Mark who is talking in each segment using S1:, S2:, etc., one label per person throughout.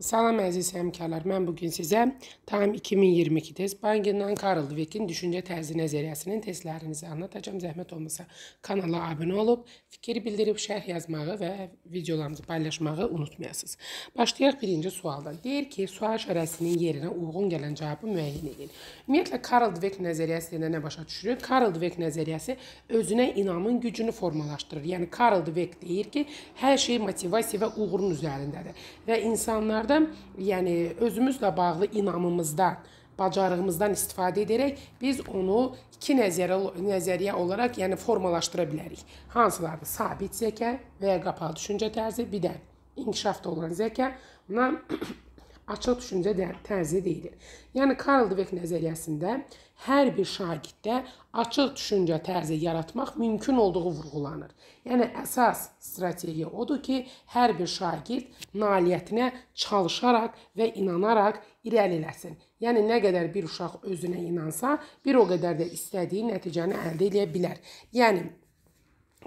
S1: Salam əziz həmkarlar, mən bugün sizə TAM 2022 test bankından Karl Dweck'in düşüncə tərzi nəzəriyyəsinin testlərinizi anlatacağam. Zəhmət olmasa kanala abunə olub, fikir bildirib şərh yazmağı və videolarımızı paylaşmağı unutmayasınız. Başlayaq birinci sualdan. Deyir ki, sual şərəsinin yerinə uyğun gələn cavabı müəyyən edin. Ümumiyyətlə, Karl Dweck nəzəriyyəsi ilə nə başa düşürük? Karl Dweck nəzəriyyəsi özünə inamın gücünü formalaşdırır. Yəni, Karl Dweck deyir ki, hər şey motivasiya və uğurun üzərindədir və insanlarda Burada yəni özümüzlə bağlı inamımızdan, bacarığımızdan istifadə edərək biz onu iki nəzəriyyə nəzəriyyə olaraq, yəni formalaşdıra bilərik. Hansılardır? Sabit zəkə və ya qapalı düşüncə tərzi, bir də inkişafda olan zəka. Buna açıq düşüncə tərzi deyilir. Yəni Karl Dweck nəzəriyyəsində hər bir şagirddə açıq düşüncə tərzi yaratmaq mümkün olduğu vurğulanır. Yəni əsas strategiya odur ki, hər bir şagird nailiyyətinə çalışaraq və inanaraq irəliləsin. Yəni nə qədər bir uşaq özünə inansa, bir o qədər də istədiyi nəticəni əldə edə bilər. Yəni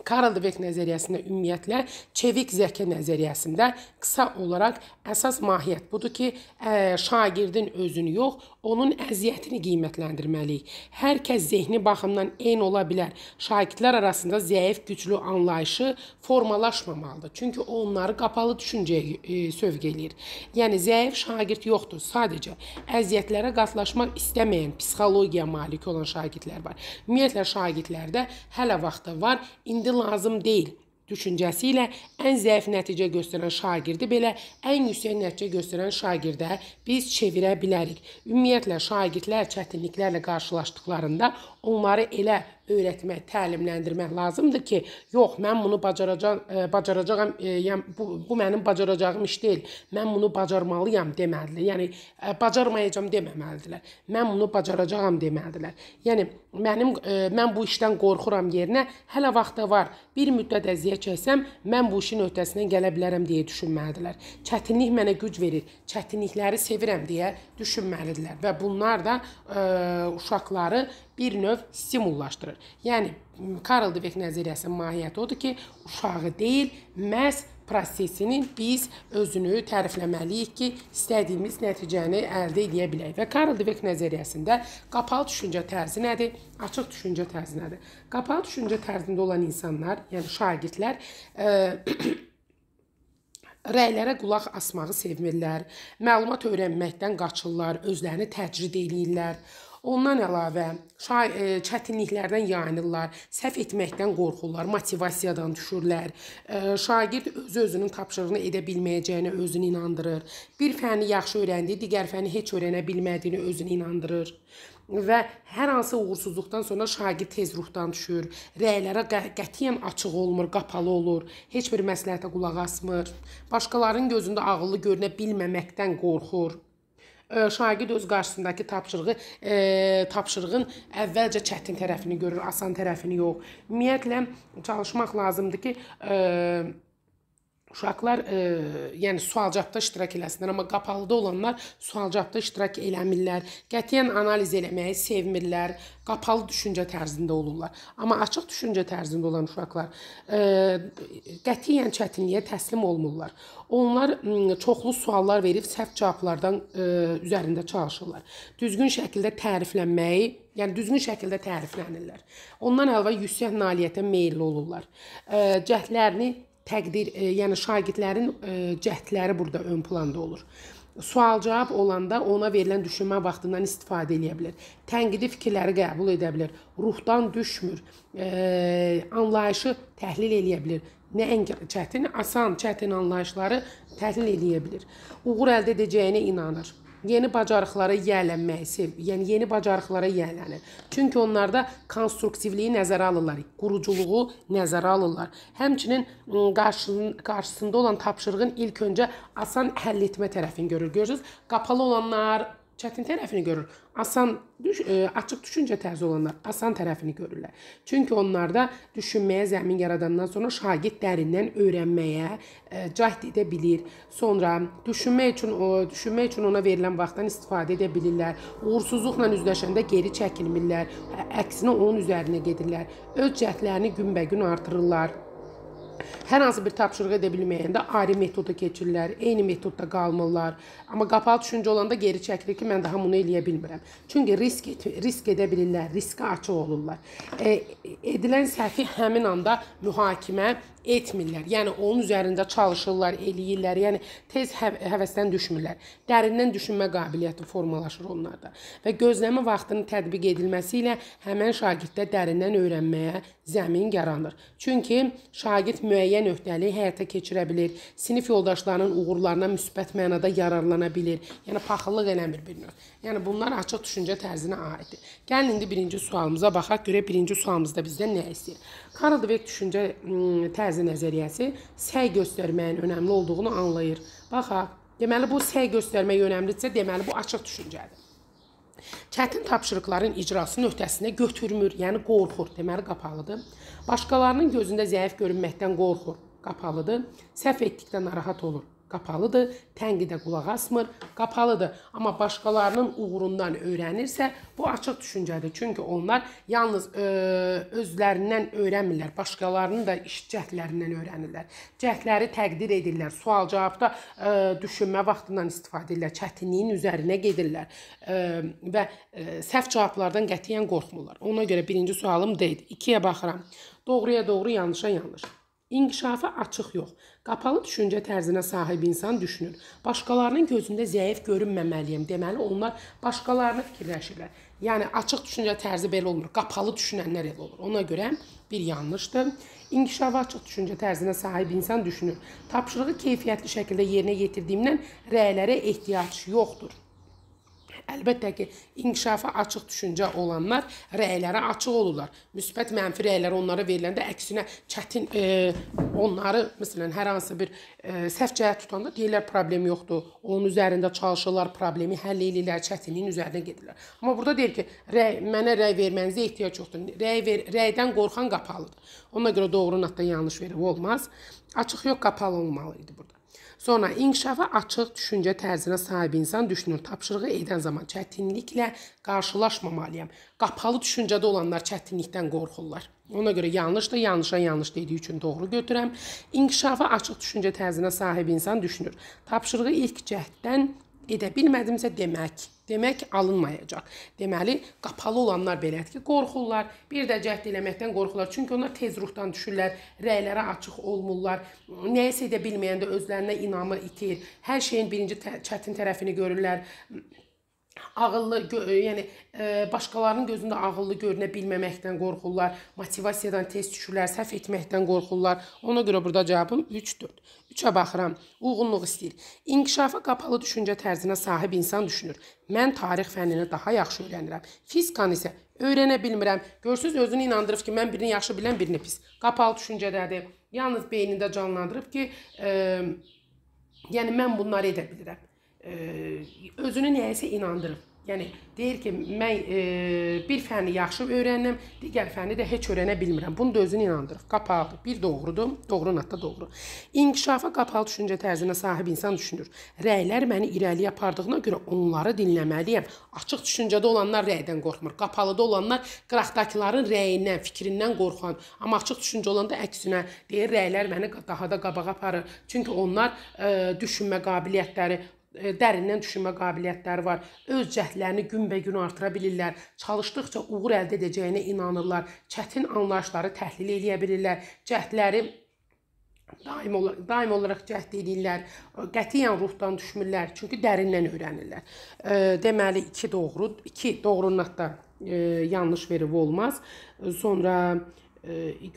S1: Karl Dweck nəzəriyyəsində ümumiyyətlə çevik zəkə nəzəriyyəsində qısa olaraq əsas mahiyyət budur ki, şagirdin özünü yox, onun əziyyətini qiymətləndirməliyik. Hər kəs zehni baxımdan eyni ola bilər. Şagirdlər arasında zəif güclü anlayışı formalaşmamalıdır. Çünki o onları qapalı düşüncəyə e, sövq eləyir. Yəni zəif şagird yoxdur. Sadəcə əziyyətlərə qatlaşmaq istəməyən psixologiyaya malik olan şagirdlər var. Ümumiyyətlə şagirdlərdə hələ vaxtı var. İndi lazım deyil düşüncəsi ilə ən zəif nəticə göstərən şagirdi belə ən yüksək nəticə göstərən şagirdə biz çevirə bilərik. Ümumiyyətlə şagirdlər çətinliklərlə qarşılaşdıqlarında onları elə öyrətmək, təlimləndirmək lazımdır ki, yox, mən bunu e, bacaracağam, bacaracağam, e, yəni bu, bu mənim bacaracağım iş deyil. Mən bunu bacarmalıyam deməlidir. Yəni e, bacarmayacağam deməməlidirlər. Mən bunu bacaracağam deməlidirlər. Yəni mənim mən bu işdən qorxuram yerinə hələ vaxta var bir müddət əziyyət çəksəm, mən bu işin öhdəsindən gələ bilərəm deyə düşünməlidirlər. Çətinlik mənə güc verir, çətinlikləri sevirəm deyə düşünməlidirlər və bunlar da ə, e, uşaqları bir növ stimullaşdırır. Yəni Karl Dweck nəzəriyyəsinin mahiyyəti odur ki, uşağı deyil, məhz prosesinin biz özünü tərifləməliyik ki, istədiyimiz nəticəni əldə edə bilək. Və Karl Dweck nəzəriyyəsində qapalı düşüncə tərzi nədir? Açıq düşüncə tərzi nədir? Qapalı düşüncə tərzində olan insanlar, yəni şagirdlər ə, e, rəylərə qulaq asmağı sevmirlər, məlumat öyrənməkdən qaçırlar, özlərini təcrid eləyirlər. Ondan əlavə şay ə, e, çətinliklərdən yayınırlar, səhv etməkdən qorxurlar, motivasiyadan düşürlər. Ə, e, şagird öz özünün tapşırığını edə bilməyəcəyinə özünü inandırır. Bir fənni yaxşı öyrəndi, digər fənni heç öyrənə bilmədiyini özünü inandırır və hər hansı uğursuzluqdan sonra şagird tez ruhdan düşür, rəylərə qətiyyən açıq olmur, qapalı olur, heç bir məsləhətə qulaq asmır, başqalarının gözündə ağıllı görünə bilməməkdən qorxur şagird öz qarşısındakı tapşırığı e, tapşırığın əvvəlcə çətin tərəfini görür, asan tərəfini yox. Ümumiyyətlə çalışmaq lazımdır ki, e, Uşaqlar, e, yəni sualcavabda iştirak eləsinlər, amma qapalıda olanlar sualcavabda iştirak eləmirlər. Qətiyyən analiz eləməyi sevmirlər, qapalı düşüncə tərzində olurlar. Amma açıq düşüncə tərzində olan uşaqlar e, qətiyyən çətinliyə təslim olmurlar. Onlar çoxlu suallar verib səhv cavablardan e, üzərində çalışırlar. Düzgün şəkildə təriflənməyi Yəni düzgün şəkildə təriflənirlər. Ondan əlavə yüksək nailiyyətə meylli olurlar. E, cəhdlərini təqdir, e, yəni şagirdlərin e, cəhdləri burada ön planda olur. Sual-cavab olanda ona verilən düşünmə vaxtından istifadə edə bilər. Tənqidi fikirləri qəbul edə bilər. Ruhdan düşmür. E, anlayışı təhlil edə bilər. Nəinki çətin, asan, çətin anlayışları təhlil edə bilər. Uğur əldə edəcəyinə inanır yeni bacarıqlara yiyələnməyi sevir. Yəni yeni bacarıqlara yiyələnir. Çünki onlarda konstruktivliyi nəzərə alırlar, quruculuğu nəzərə alırlar. Həmçinin qarşının qarşısında olan tapşırığın ilk öncə asan həll etmə tərəfini görür. Görürsüz, qapalı olanlar çətin tərəfini görür. Asan düş, ə, e, açıq düşüncə tərzi olanlar asan tərəfini görürlər. Çünki onlarda düşünməyə zəmin yaradandan sonra şagird dərindən öyrənməyə ə, e, cəhd edə bilir. Sonra düşünmək üçün o düşünmək üçün ona verilən vaxtdan istifadə edə bilirlər. Uğursuzluqla üzləşəndə geri çəkilmirlər. Əksinə onun üzərinə gedirlər. Öz cəhdlərini günbəgün artırırlar Hər hansı bir tapşırıq edə bilməyəndə ayrı metoda keçirlər, eyni metodda qalmırlar. Amma qapalı düşüncə olanda geri çəkilir ki, mən daha bunu eləyə bilmirəm. Çünki risk et, risk edə bilirlər, riskə açıq olurlar. E, edilən səhvi həmin anda mühakimə etmirlər. Yəni onun üzərində çalışırlar, eləyirlər. Yəni tez həv həvəsdən düşmürlər. Dərindən düşünmə qabiliyyəti formalaşır onlarda. Və gözləmə vaxtının tətbiq edilməsi ilə həmin şagirddə dərindən öyrənməyə zəmin yaranır. Çünki şagird müəyyən öhdəliyi həyata keçirə bilir, sinif yoldaşlarının uğurlarına müsbət mənada yararlana bilir. Yəni paxıllıq eləmir bir növ. Yəni bunlar açıq düşüncə tərzinə aiddir. Gəlin indi birinci sualımıza baxaq, görə birinci sualımızda bizdən nə istəyir? Karl Dweck düşüncə tərzi bəzi nəzəriyyəsi səy göstərməyin önəmli olduğunu anlayır. Baxaq, deməli bu səy göstərmək önəmlidirsə, deməli bu açıq düşüncədir. Çətin tapşırıqların icrasının öhdəsinə götürmür, yəni qorxur, deməli qapalıdır. Başqalarının gözündə zəif görünməkdən qorxur, qapalıdır. Səhv etdikdə narahat olur qapalıdır, tənqidə qulaq asmır, qapalıdır. Amma başqalarının uğurundan öyrənirsə, bu açıq düşüncədir. Çünki onlar yalnız ə, e, özlərindən öyrənmirlər, başqalarının da iş cəhdlərindən öyrənirlər. Cəhdləri təqdir edirlər, sual-cavabda e, düşünmə vaxtından istifadə edirlər, çətinliyin üzərinə gedirlər ə, e, və ə, səhv cavablardan qətiyyən qorxmurlar. Ona görə birinci sualım deyil. 2-yə baxıram. Doğruya doğru, yanlışa yanlış. İnkişafa açıq yox. Qapalı düşüncə tərzinə sahib insan düşünür. Başqalarının gözündə zəif görünməməliyəm. Deməli, onlar başqalarını fikirləşirlər. Yəni açıq düşüncə tərzi belə olmur. Qapalı düşünənlər elə olur. Ona görə bir yanlışdır. İnkişafa açıq düşüncə tərzinə sahib insan düşünür. Tapşırığı keyfiyyətli şəkildə yerinə yetirdiyimdən rəylərə ehtiyac yoxdur. Əlbəttə ki, inkişafa açıq düşüncə olanlar rəylərə açıq olurlar. Müsbət, mənfi rəylər onlara veriləndə əksinə çətin e, onları məsələn hər hansı bir e, səhv cəhət tutanda deyirlər problem yoxdur. Onun üzərində çalışırlar, problemi həll edirlər, çətinliyin üzərinə gedirlər. Amma burada deyir ki, rəy mənə rəy vermənizə ehtiyac yoxdur. Rəy ver, rəydən qorxan qapalıdır. Ona görə doğru natdan yanlış verib olmaz. Açıq yox, qapalı olmalı idi burada. Sonra inkişafa açıq düşüncə tərzinə sahib insan düşünür. Tapşırığı edən zaman çətinliklə qarşılaşmamalıyam. Qapalı düşüncədə olanlar çətinlikdən qorxurlar. Ona görə yanlışdır, yanlışa yanlış dediyi üçün doğru götürəm. İnkişafa açıq düşüncə tərzinə sahib insan düşünür. Tapşırığı ilk cəhddən edə bilmədimsə demək Demək alınmayacaq. Deməli, qapalı olanlar belədir ki, qorxurlar, bir də cəhd eləməkdən qorxurlar. Çünki onlar tez ruhdan düşürlər, rəylərə açıq olmurlar. Nəyisə edə bilməyəndə özlərinə inamı itir. Hər şeyin birinci çətin tərəfini görürlər ağıllı, e, yəni ə, e, başqalarının gözündə ağıllı görünə bilməməkdən qorxurlar, motivasiyadan tez düşürlər, səhv etməkdən qorxurlar. Ona görə burada cavabım 3-4. 3-ə baxıram. Uyğunluq istəyir. İnkişafa qapalı düşüncə tərzinə sahib insan düşünür. Mən tarix fənnini daha yaxşı öyrənirəm. Fizikanı isə öyrənə bilmirəm. Görürsüz özünü inandırıb ki, mən birini yaxşı bilən, birini pis. Qapalı düşüncədədir. Yalnız beynində canlandırıb ki, ə, e, yəni mən bunları edə bilirəm özünü nəyəsə inandırıb. Yəni deyir ki, mən e, bir fənni yaxşı öyrənirəm, digər fənni də heç öyrənə bilmirəm. Bunu da özünü inandırır. Qapalı, bir doğrudur, doğru nətta doğru. İnkişafa qapalı düşüncə tərzinə sahib insan düşünür. Rəylər məni irəliyə apardığına görə onları dinləməliyəm. Açıq düşüncədə olanlar rəydən qorxmur. Qapalıda olanlar qıraqdakıların rəyindən, fikrindən qorxan. Amma açıq düşüncə olanda əksinə deyir, rəylər məni daha da qabağa aparır. Çünki onlar e, düşünmə qabiliyyətləri dərindən düşünmə qabiliyyətləri var. Öz cəhdlərini günbəgün artıra bilirlər. Çalışdıqca uğur əldə edəcəyinə inanırlar. Çətin anlayışları təhlil edə bilirlər. Cəhdləri daim olaraq daim olaraq cəhd edirlər. Qətiyyən ruhdan düşmürlər, çünki dərindən öyrənirlər. Deməli 2 doğru, 2 doğrunun hətta yanlış verib olmaz. Sonra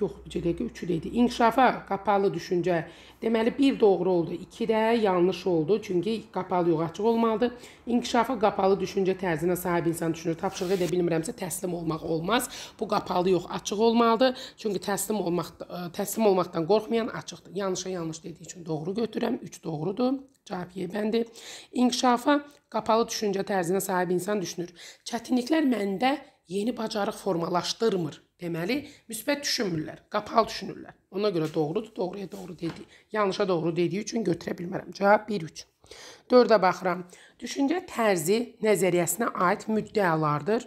S1: yox, necə deyək, 3-ü idi. İnkişafa qapalı düşüncə. Deməli, bir doğru oldu, 2 də yanlış oldu. Çünki qapalı yox, açıq olmalıdır. İnkişafa qapalı düşüncə tərzinə sahib insan düşünür. Tapşırıq edə bilmirəmsə təslim olmaq olmaz. Bu qapalı yox, açıq olmalıdır. Çünki təslim olmaq e, təslim olmaqdan qorxmayan açıqdır. Yanlışa yanlış dediyi üçün doğru götürürəm. 3 doğrudur. Cavab Y bəndir. İnkişafa qapalı düşüncə tərzinə sahib insan düşünür. Çətinliklər məndə yeni bacarıq formalaşdırmır Deməli, müsbət düşünmürlər, qapalı düşünürlər. Ona görə doğrudur, doğruya doğru dedi. Yanlışa doğru dediyi üçün götürə bilmərəm. Cavab 1-3. 4-ə baxıram. Düşüncə tərzi nəzəriyyəsinə aid müddəalardır.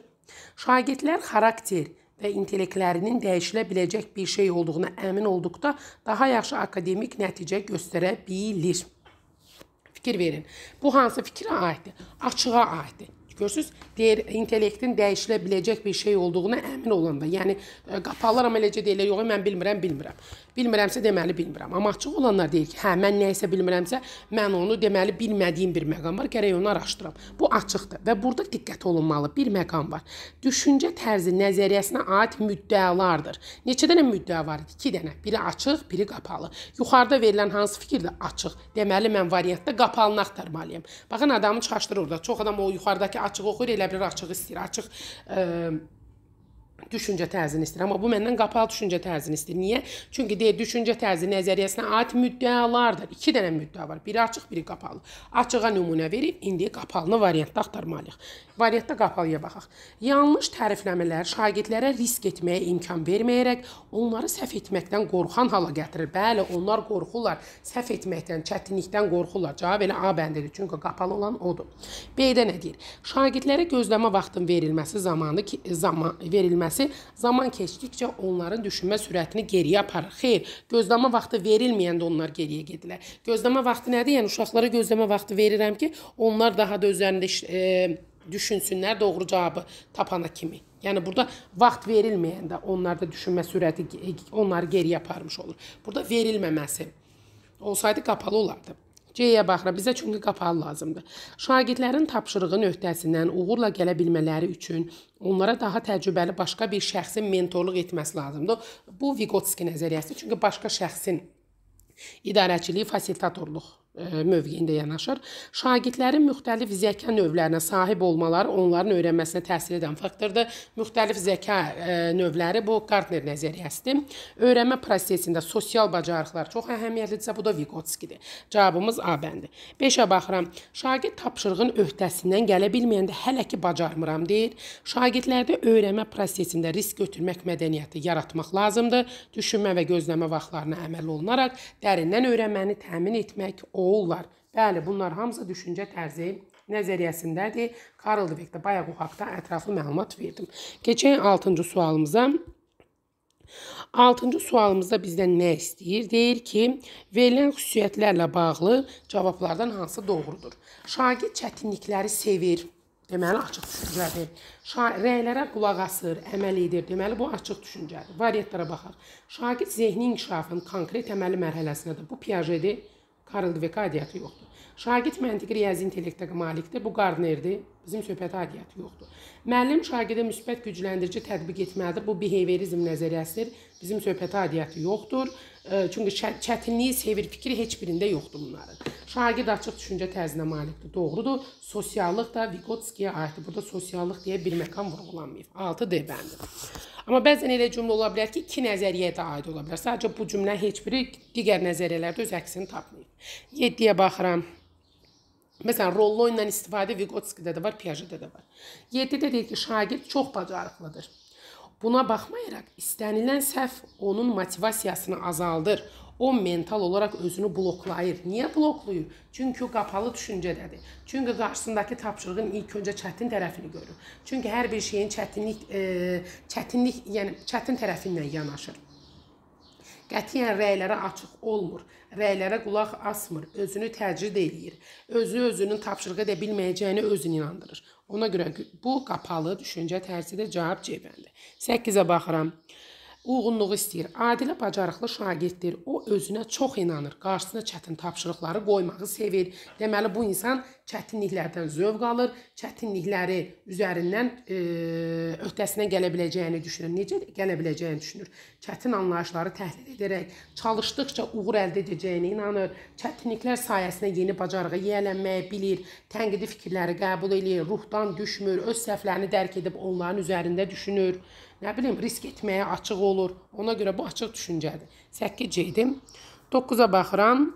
S1: Şagirdlər xarakter və intellektlərinin dəyişilə biləcək bir şey olduğuna əmin olduqda daha yaxşı akademik nəticə göstərə bilir. Fikir verin. Bu hansı fikrə aiddir? Açığa aiddir. Görürsüz, deyir, intellektin dəyişilə biləcək bir şey olduğuna əmin olanda, yəni e, qapalıram eləcə deyirlər, yox, mən bilmirəm, bilmirəm bilmirəmsə deməli bilmirəm. Amma açıq olanlar deyir ki, hə mən nəyisə bilmirəmsə, mən onu deməli bilmədiyim bir məqam var, gərək onu araşdıram. Bu açıqdır və burada diqqət olunmalı bir məqam var. Düşüncə tərzi nəzəriyyəsinə aid müddəalardır. Neçə dənə müddəa var idi? 2 dənə. Biri açıq, biri qapalı. Yuxarıda verilən hansı fikir də açıq. Deməli mən variantda qapalını axtarmalıyam. Baxın adamı çıxaşdırır orada. Çox adam o yuxarıdakı açığı oxuyur, elə bilir açığı istəyir. Açıq ə, düşüncə tərzini istəyir. Amma bu məndən qapalı düşüncə tərzini istəyir. Niyə? Çünki deyir düşüncə tərzi nəzəriyyəsinə aid müddəalardır. 2 dənə müddəa var. Biri açıq, biri qapalı. Açığa nümunə verib, indi qapalını variantda axtarmalıyıq. Variantda qapalıya baxaq. Yanlış tərifləmələr şagirdlərə risk etməyə imkan verməyərək onları səhv etməkdən qorxan hala gətirir. Bəli, onlar qorxurlar, səhv etməkdən, çətinlikdən qorxurlar. Cavab elə A bəndidir, çünki qapalı olan odur. B-də nə deyir? Şagirdlərə gözləmə vaxtının verilməsi zamanı zaman verilməsi zaman keçdikcə onların düşünmə sürətini geriyə aparır. Xeyr, gözləmə vaxtı verilməyəndə onlar geriyə gedirlər. Gözləmə vaxtı nədir? Yəni uşaqlara gözləmə vaxtı verirəm ki, onlar daha da özlərində e, düşünsünlər doğru cavabı tapana kimi. Yəni burada vaxt verilməyəndə onlarda düşünmə sürəti e, onları geri aparmış olur. Burada verilməməsi olsaydı qapalı olardı. C-yə baxıram. Bizə çünki qapalı lazımdır. Şagirdlərin tapşırığın öhdəsindən uğurla gələ bilmələri üçün onlara daha təcrübəli başqa bir şəxsin mentorluq etməsi lazımdır. Bu Vygotsky nəzəriyyəsidir. Çünki başqa şəxsin idarəçiliyi fasilitatorluq E, mövqeyində yanaşır. Şagirdlərin müxtəlif zəka növlərinə sahib olmaları onların öyrənməsinə təsir edən faktordur. Müxtəlif zəka e, növləri bu Gardner nəzəriyyəsidir. Öyrənmə prosesində sosial bacarıqlar çox əhəmiyyətlidirsə, bu da Vygotskydir. Cavabımız A bəndi. 5-ə baxıram. Şagird tapşırığın öhdəsindən gələ bilməyəndə hələ ki bacarmıram deyir. Şagirdlərdə öyrənmə prosesində risk götürmək mədəniyyəti yaratmaq lazımdır. Düşünmə və gözləmə vaxtlarına əməl olunaraq dərindən öyrənməni təmin etmək oğullar. Bəli, bunlar hamısı düşüncə tərzi nəzəriyyəsindədir. Karl Dweck də bayaq o haqqda ətraflı məlumat verdim. Keçək 6-cı sualımıza. 6-cı sualımızda bizdən nə istəyir? Deyir ki, verilən xüsusiyyətlərlə bağlı cavablardan hansı doğrudur? Şagird çətinlikləri sevir. Deməli açıq düşüncədir. Şair rəylərə qulaq asır, əməl edir. Deməli bu açıq düşüncədir. Variantlara baxaq. Şagird zehni inkişafının konkret əməli mərhələsindədir. Bu Piaget-dir. Karl Dweck aidiyyəti yoxdur. Şagird məntiqi riyazi intellektə malikdir. Bu Gardnerdir. Bizim söhbətə aidiyyəti yoxdur. Müəllim şagirdə müsbət gücləndirici tətbiq etməlidir. Bu behaviorizm nəzəriyyəsidir. Bizim söhbətə aidiyyəti yoxdur. Çünki çətinliyi, sevir fikri heç birində yoxdur bunların. Şagird açıq düşüncə tərzinə malikdir. Doğrudur. Sosiallıq da Vygotskyyə aiddir. Burada sosiallıq deyə bir məqam vurğulanmayıb. 6 D bəndi. Amma bəzən elə cümlə ola bilər ki, iki nəzəriyyə də aid ola bilər. Sadəcə bu cümlə heç biri digər nəzəriyyələrdə öz əksini tapmayıb. 7-yə baxıram. Məsələn, rollo ilə istifadə Vygotskydə də var, Piagetdə də var. 7-də deyir ki, şagird çox bacarıqlıdır. Buna baxmayaraq istənilən səhv onun motivasiyasını azaldır. O mental olaraq özünü bloklayır. Niyə bloklayır? Çünki o qapalı düşüncədədir. Çünki qarşısındakı tapşırığın ilk öncə çətin tərəfini görür. Çünki hər bir şeyin çətinlik e, çətinlik, yəni çətin tərəfindən yanaşır qətiyyən rəylərə açıq olmur, rəylərə qulaq asmır, özünü təcrid eləyir. Özü özünün tapşırığı edə bilməyəcəyini özünü inandırır. Ona görə bu qapalı düşüncə tərzidir, cavab C bəndir. 8-ə baxıram. Uyğunluğu istəyir. Adilə bacarıqlı şagirddir. O özünə çox inanır. Qarşısına çətin tapşırıqları qoymağı sevir. Deməli bu insan çətinliklərdən zövq alır, çətinlikləri üzərindən e, öhdəsinə gələ biləcəyini düşünür. Necə gələ biləcəyini düşünür. Çətin anlayışları təhlil edərək, çalışdıqca uğur əldə edəcəyinə inanır. Çətinliklər sayəsində yeni bacarığı yiyələnməyi bilir, tənqidi fikirləri qəbul edir, ruhdan düşmür, öz səhvlərini dərk edib onların üzərində düşünür nə bilim, risk etməyə açıq olur. Ona görə bu açıq düşüncədir. 8C idim. 9-a baxıram.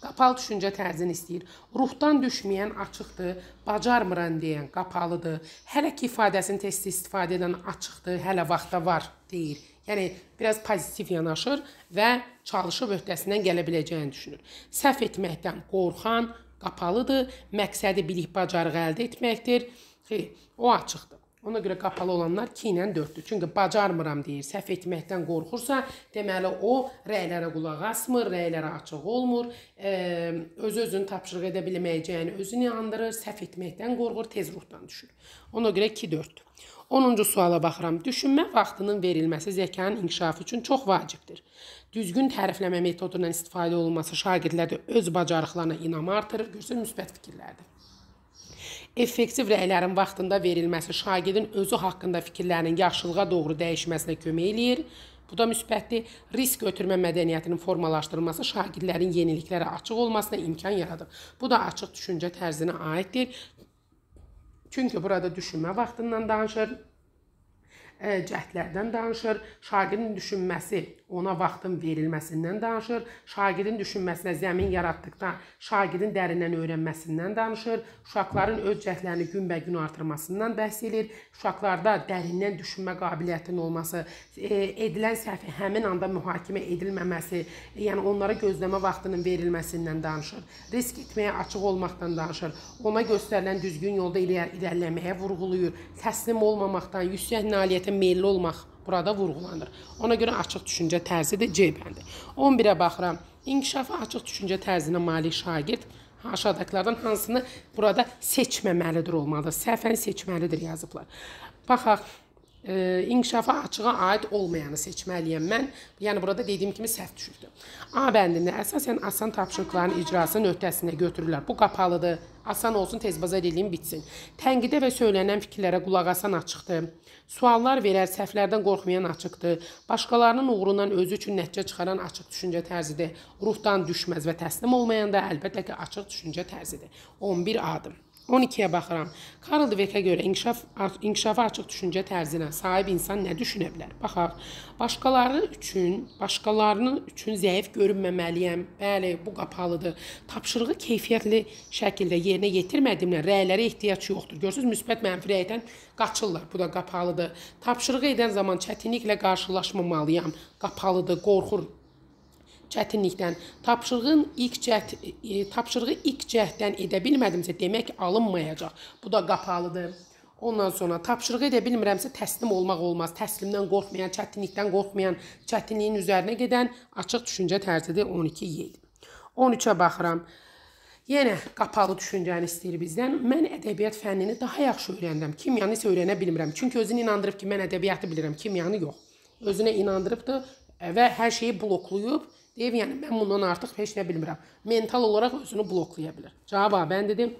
S1: Qapalı düşüncə tərzini istəyir. Ruhdan düşməyən açıqdır, bacarmıram deyən qapalıdır. Hələ ki ifadəsini tez-tez istifadə edən açıqdır, hələ vaxta var deyir. Yəni biraz pozitiv yanaşır və çalışıb öhdəsindən gələ biləcəyini düşünür. Səhv etməkdən qorxan qapalıdır, məqsədi bilik bacarıq əldə etməkdir. Xeyr, o açıqdır. Ona görə qapalı olanlar 2 ilə 4-dür. Çünki bacarmıram deyir, səhv etməkdən qorxursa, deməli o rəylərə qulaq asmır, rəylərə açıq olmur, e, öz-özünü tapşırıq edə bilməyəcəyini özünü andırır, səhv etməkdən qorxur, tez ruhdan düşür. Ona görə 2-4-dür. 10-cu suala baxıram. Düşünmə vaxtının verilməsi zəkanın inkişafı üçün çox vacibdir. Düzgün tərifləmə metodundan istifadə olunması şagirdlərdə öz bacarıqlarına inam artırır, görsə müsbət fikirlərdir effektiv rəylərin vaxtında verilməsi şagirdin özü haqqında fikirlərinin yaxşılığa doğru dəyişməsinə kömək eləyir. Bu da müsbətdir. Risk götürmə mədəniyyətinin formalaşdırılması şagirdlərin yeniliklərə açıq olmasına imkan yaradır. Bu da açıq düşüncə tərzinə aiddir. Çünki burada düşünmə vaxtından danışır, e, cəhdlərdən danışır, şagirdin düşünməsi ona vaxtın verilməsindən danışır, şagirdin düşünməsinə zəmin yaratdıqda şagirdin dərindən öyrənməsindən danışır, uşaqların öz cəhətlərini günbəgün artırmasından bəhs edir. Uşaqlarda dərindən düşünmə qabiliyyətinin olması, e, edilən səhvi həmin anda mühakimə edilməməsi, yəni onlara gözləmə vaxtının verilməsindən danışır. Risk etməyə açıq olmaqdan danışır. Ona göstərilən düzgün yolda irəliləməyə vurğulayır. Təslim olmamaqdan, yüksək nailiyyətə meylli olmaq burada vurğulanır. Ona görə açıq düşüncə tərzi də C bəndi. 11-ə baxıram. İnkişafa açıq düşüncə tərzinə malik şagird aşağıdakılardan hansını burada seçməməlidir olmalıdır. Səhvən seçməlidir yazıblar. Baxaq, e, inkişafa açığa aid olmayanı seçməliyəm mən. Yəni burada dediyim kimi səhv düşürdü. A bəndində əsasən asan tapşırıqların icrasının öhdəsinə götürürlər. Bu qapalıdır. Asan olsun, tez baza eləyim, bitsin. Tənqidə və söylənən fikirlərə qulaq asan açıqdır. Suallar verər, səhvlərdən qorxmayan açıqdır. Başqalarının uğrundan özü üçün nəticə çıxaran açıq düşüncə tərzidir. Ruhdan düşməz və təslim olmayan da əlbəttə ki, açıq düşüncə tərzidir. 11 addım. 12-yə baxıram. Karl Dweckə görə inkişaf inkişafa açıq düşüncə tərzinə sahib insan nə düşünə bilər? Baxaq. Başqaları üçün, başqalarının üçün zəif görünməməliyəm. Bəli, bu qapalıdır. Tapşırığı keyfiyyətli şəkildə yerinə yetirmədiyimlə rəylərə ehtiyac yoxdur. Görürsüz, müsbət mənfi rəydən qaçırlar. Bu da qapalıdır. Tapşırığı edən zaman çətinliklə qarşılaşmamalıyam. Qapalıdır, qorxur çətinlikdən, tapşırığın ilk cəhd e, tapşırığı ilk cəhddən edə bilmədimsə demək alınmayacaq. Bu da qapalıdır. Ondan sonra tapşırığı edə bilmirəmsə təslim olmaq olmaz. Təslimdən qorxmayan, çətinlikdən qorxmayan, çətinliyin üzərinə gedən açıq düşüncə tərzidir 12-7. 13-ə baxıram. Yenə qapalı düşüncəni istəyir bizdən. Mən ədəbiyyat fənnini daha yaxşı öyrəndim. Kimyanı isə öyrənə bilmirəm. Çünki özünü inandırıb ki, mən ədəbiyyatı bilirəm, kimyanı yox. Özünə inandırıbdı və hər şeyi bloklayıb Ev yəni mən bundan artıq heç nə bilmirəm. Mental olaraq özünü bloklaya bilər. Cavab A mən dedim.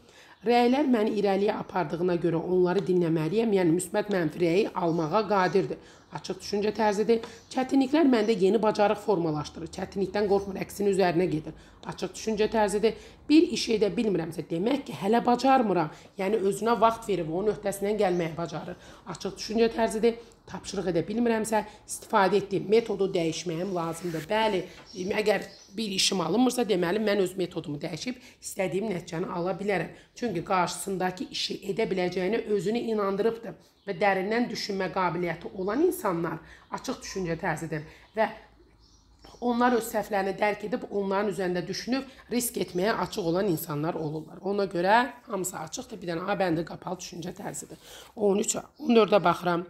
S1: Rəylər məni irəliyə apardığına görə onları dinləməliyəm, yəni müsbət mənfi rəyi almağa qadirdir. Açıq düşüncə tərzidir. Çətinliklər məndə yeni bacarıq formalaşdırır. Çətinlikdən qorxmur, əksinin üzərinə gedir. Açıq düşüncə tərzidir. Bir iş edə bilmirəmsə, demək ki, hələ bacarmıram. Yəni özünə vaxt verib onun öhdəsindən gəlməyə bacarır. Açıq düşüncə tərzidir tapşırıq edə bilmirəmsə, istifadə etdiyim metodu dəyişməyim lazımdır. Bəli, əgər bir işim alınmırsa, deməli mən öz metodumu dəyişib istədiyim nəticəni ala bilərəm. Çünki qarşısındakı işi edə biləcəyinə özünü inandırıbdır və dərindən düşünmə qabiliyyəti olan insanlar açıq düşüncə tərzidir və onlar öz səhvlərini dərk edib onların üzərində düşünüb risk etməyə açıq olan insanlar olurlar. Ona görə hamısı açıqdır, bir dənə A bəndi qapalı düşüncə tərzidir. 13-ə, 14-ə baxıram.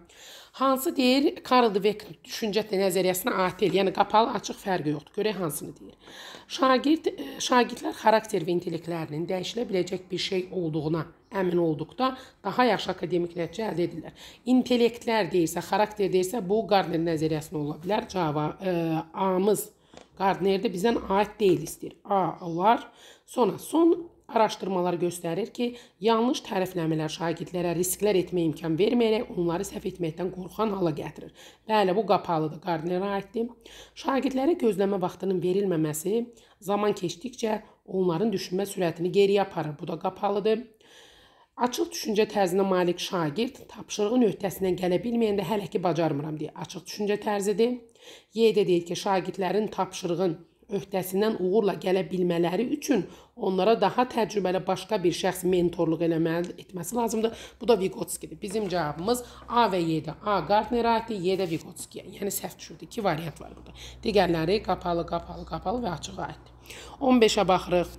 S1: Hansı deyir? Karl Dweck düşüncə nəzəriyyəsinə aiddir. Yəni qapalı, açıq fərqi yoxdur. Görək hansını deyir. Şagird e, şagirdlər xarakter və intellektlərinin dəyişilə biləcək bir şey olduğuna əmin olduqda daha yaxşı akademik nəticə əldə edirlər. İntellektlər deyirsə, xarakter deyirsə, bu Gardner nəzəriyyəsinə ola bilər. Cavab e, amız Gardner də bizdən aid deyil istəyir. A onlar sonra son Araşdırmalar göstərir ki, yanlış tərifləmələr şagirdlərə risklər etmə imkan verməyərək onları səhv etməkdən qorxan hala gətirir. Bəli, bu qapalıdır, Gardnerə aiddir. Şagirdlərə gözləmə vaxtının verilməməsi zaman keçdikcə onların düşünmə sürətini geriyə aparır. Bu da qapalıdır. Açıq düşüncə tərzinə malik şagird tapşırığın öhdəsindən gələ bilməyəndə hələ ki bacarmıram deyə açıq düşüncə tərzidir. Y-də deyir ki, şagirdlərin tapşırığın öhdəsindən uğurla gələ bilmələri üçün onlara daha təcrübəli başqa bir şəxs mentorluq eləməli etməsi lazımdır. Bu da Vygotskydir. Bizim cavabımız A və Y-də A Gardner aiddir, Y-də Vygotskiyə. Yəni səhv düşürdü. 2 variant var burada. Digərləri qapalı, qapalı, qapalı və açığa aiddir. 15-ə baxırıq.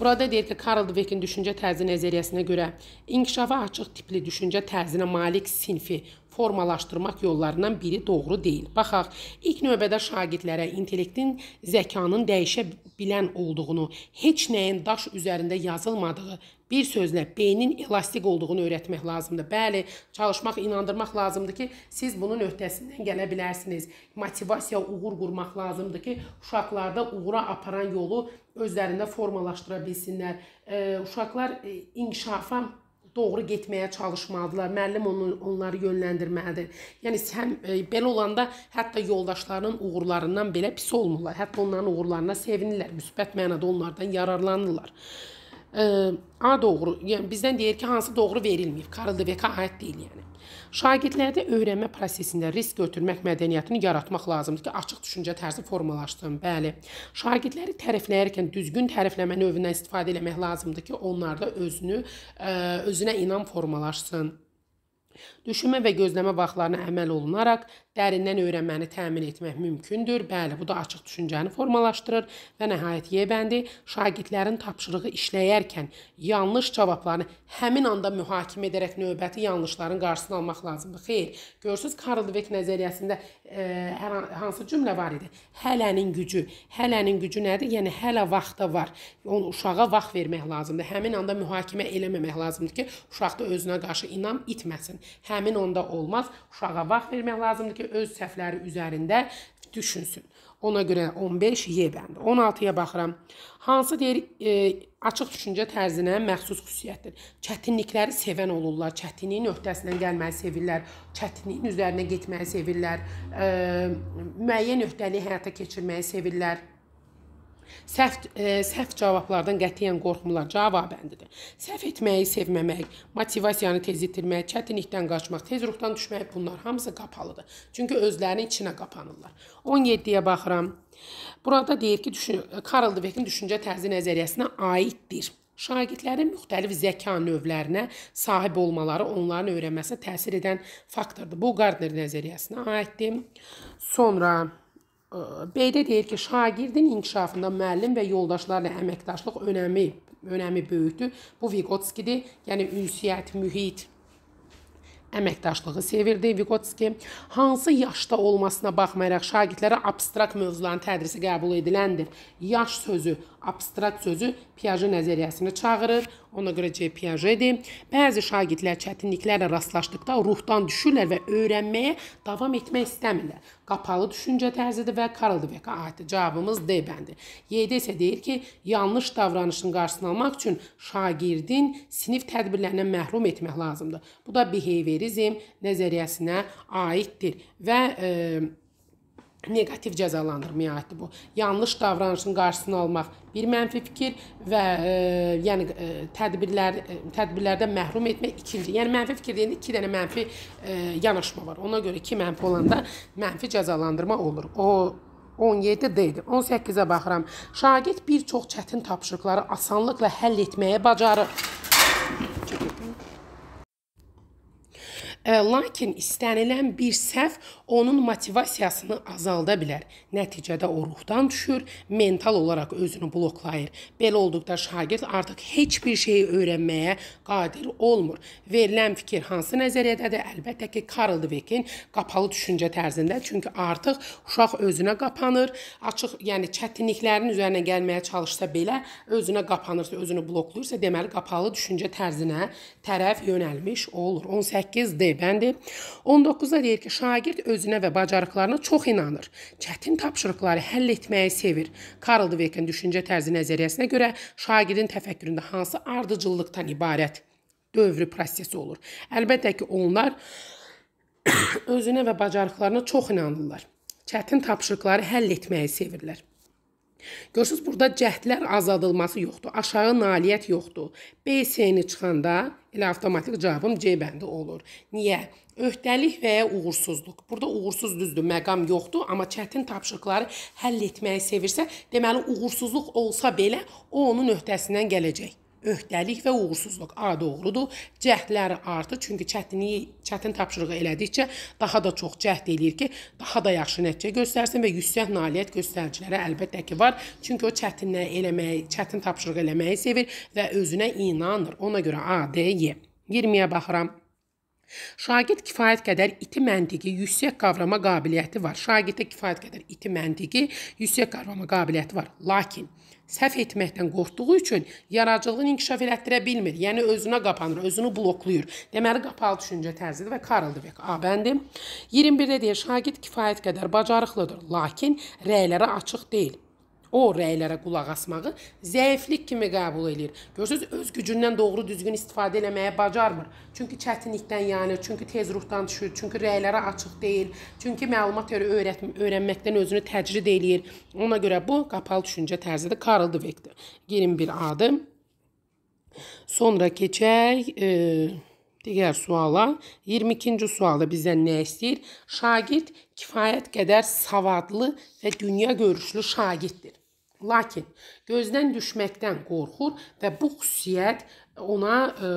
S1: Burada deyir ki, Karl Dweck'in düşüncə tərzi nəzəriyyəsinə görə inkişafa açıq tipli düşüncə tərzinə malik sinfi formalaşdırmaq yollarından biri doğru deyil. Baxaq, ilk növbədə şagirdlərə intellektin zəkanın dəyişə bilən olduğunu, heç nəyin daş üzərində yazılmadığı, bir sözlə beynin elastik olduğunu öyrətmək lazımdır. Bəli, çalışmaq, inandırmaq lazımdır ki, siz bunun öhdəsindən gələ bilərsiniz. Motivasiya, uğur qurmaq lazımdır ki, uşaqlarda uğura aparan yolu özlərində formalaşdıra bilsinlər. Uşaqlar inkişafa doğru getməyə çalışmalıdırlar. Müəllim onu, onları yönləndirməlidir. Yəni həm e, belə olanda hətta yoldaşlarının uğurlarından belə pis olmurlar. Hətta onların uğurlarına sevinirlər, müsbət mənada onlardan yararlanırlar. A doğru, yəni bizdən deyir ki, hansı doğru verilməyib. Karl Dweckə aid deyil yəni. Şagirdlərdə öyrənmə prosesində risk götürmək mədəniyyətini yaratmaq lazımdır ki, açıq düşüncə tərzi formalaşsın. Bəli. Şagirdləri tərifləyərkən düzgün tərifləmə növündən istifadə etmək lazımdır ki, onlarda özünü ə, e, özünə inam formalaşsın. Düşünmə və gözləmə vaxtlarına əməl olunaraq dərindən öyrənməni təmin etmək mümkündür. Bəli, bu da açıq düşüncəni formalaşdırır və nəhayət Y bəndi şagirdlərin tapşırığı işləyərkən yanlış cavablarını həmin anda mühakimə edərək növbəti yanlışların qarşısını almaq lazımdır. Xeyr, görürsüz Karl Dweck nəzəriyyəsində e, hər hansı cümlə var idi? Hələnin gücü. Hələnin gücü nədir? Yəni hələ vaxta var. Onu uşağa vaxt vermək lazımdır. Həmin anda mühakimə eləməmək lazımdır ki, uşaqda özünə qarşı inam itməsin həmin onda olmaz. Uşağa vaxt vermək lazımdır ki, öz səhvləri üzərində düşünsün. Ona görə 15 Y bəndi. 16-ya baxıram. Hansı deyir e, açıq düşüncə tərzinə məxsus xüsusiyyətdir. Çətinlikləri sevən olurlar, çətinliyin öhdəsindən gəlməyi sevirlər, çətinliyin üzərinə getməyi sevirlər, e, müəyyən öhdəliyi həyata keçirməyi sevirlər. Səhv e, səhv cavablardan qətiyyən qorxmurlar. Cavabəndidir. Səhv etməyi sevməmək, motivasiyanı tez itirmək, çətinlikdən qaçmaq, tez ruhdan düşmək bunlar hamısı qapalıdır. Çünki özlərinin içinə qapanırlar. 17-yə baxıram. Burada deyir ki, düşün Karl Dweck'in düşüncə tərzi nəzəriyyəsinə aiddir. Şagirdlərin müxtəlif zəka növlərinə sahib olmaları onların öyrənməsinə təsir edən faktordur. Bu Gardner nəzəriyyəsinə aiddir. Sonra Beydə deyir ki, şagirdin inkişafında müəllim və yoldaşlarla əməkdaşlıq önəmi, önəmi böyükdür. Bu Vygotskydir, yəni ünsiyyət, mühit, əməkdaşlığı sevirdi Vygotsky. Hansı yaşda olmasına baxmayaraq şagirdlərə abstrakt mövzuların tədrisi qəbul ediləndir. Yaş sözü abstrakt sözü Piaje nəzəriyyəsini çağırır. Ona görə C Piajedir. Bəzi şagirdlər çətinliklərlə rastlaşdıqda ruhdan düşürlər və öyrənməyə davam etmək istəmirlər. Qapalı düşüncə tərzidir və Karl Dweck-ə aiddir. Cavabımız D bəndi. Y-də isə deyir ki, yanlış davranışın qarşısını almaq üçün şagirdin sinif tədbirlərindən məhrum etmək lazımdır. Bu da behaviorizm nəzəriyyəsinə aiddir və e, negativ cəzalandırmaya aiddir bu. Yanlış davranışın qarşısını almaq bir mənfi fikir və e, yəni e, tədbirlər e, tədbirlərdən məhrum etmək ikinci. Yəni mənfi fikir deyəndə 2 dənə mənfi e, yanaşma var. Ona görə 2 mənfi olanda mənfi cəzalandırma olur. O 17 deyil. 18-ə baxıram. Şagird bir çox çətin tapşırıqları asanlıqla həll etməyə bacarır. Lakin istənilən bir səhv onun motivasiyasını azalda bilər. Nəticədə o ruhdan düşür, mental olaraq özünü bloklayır. Belə olduqda şagird artıq heç bir şeyi öyrənməyə qadir olmur. Verilən fikir hansı nəzəriyyədədir? Əlbəttə ki, Karl Dweck'in qapalı düşüncə tərzində. Çünki artıq uşaq özünə qapanır, açıq, yəni çətinliklərin üzərinə gəlməyə çalışsa belə özünə qapanırsa, özünü bloklayırsa, deməli qapalı düşüncə tərzinə tərəf yönəlmiş olur. 18D Peyvəndi. 19-da deyir ki, şagird özünə və bacarıqlarına çox inanır. Çətin tapşırıqları həll etməyi sevir. Karl Dweck'in düşüncə tərzi nəzəriyyəsinə görə şagirdin təfəkküründə hansı ardıcıllıqdan ibarət dövrü prosesi olur. Əlbəttə ki, onlar özünə və bacarıqlarına çox inanırlar. Çətin tapşırıqları həll etməyi sevirlər. Görürsüz, burada cəhdlər azadılması yoxdur, aşağı nailiyyət yoxdur. BC-ni çıxanda elə avtomatik cavabım C bəndi olur. Niyə? Öhdəlik və ya uğursuzluq. Burada uğursuz düzdür, məqam yoxdur, amma çətin tapşırıqları həll etməyi sevirsə, deməli uğursuzluq olsa belə o onun öhdəsindən gələcək öhdəlik və uğursuzluq A doğrudur. Cəhdləri artır, çünki çətinliyi, çətin tapşırığı elədikcə daha da çox cəhd eləyir ki, daha da yaxşı nəticə göstərsin və yüksək nailiyyət göstəriciləri əlbəttə ki var. Çünki o çətinlə eləməyi, çətin tapşırıq eləməyi sevir və özünə inanır. Ona görə A, D, Y. 20-yə baxıram. Şagird kifayət qədər iti məntiqi, yüksək qavrama qabiliyyəti var. Şagirdə kifayət qədər iti məntiqi, yüksək qavrama qabiliyyəti var. Lakin səhv etməkdən qorxduğu üçün yaradıcılığını inkişaf elətdirə bilmir. Yəni özünə qapanır, özünü bloklayır. Deməli qapalı düşüncə tərzidir və Karl Dweck A bəndi. 21-də deyir, şagird kifayət qədər bacarıqlıdır, lakin rəylərə açıq deyil o rəylərə qulaq asmağı zəiflik kimi qəbul eləyir. Görürsüz, öz gücündən doğru düzgün istifadə eləməyə bacarmır. Çünki çətinlikdən yanır, yəni, çünki tez ruhdan düşür, çünki rəylərə açıq deyil, çünki məlumat öyrətmə, öyrənməkdən özünü təcrid eləyir. Ona görə bu qapalı düşüncə tərzidir. Karl Dweck'dir. 21 adım. Sonra keçək, e, Digər suala 22-ci sualda bizdən nə istəyir? Şagird kifayət qədər savadlı və dünya görüşlü şagirddir. Lakin gözdən düşməkdən qorxur və bu xüsusiyyət ona e,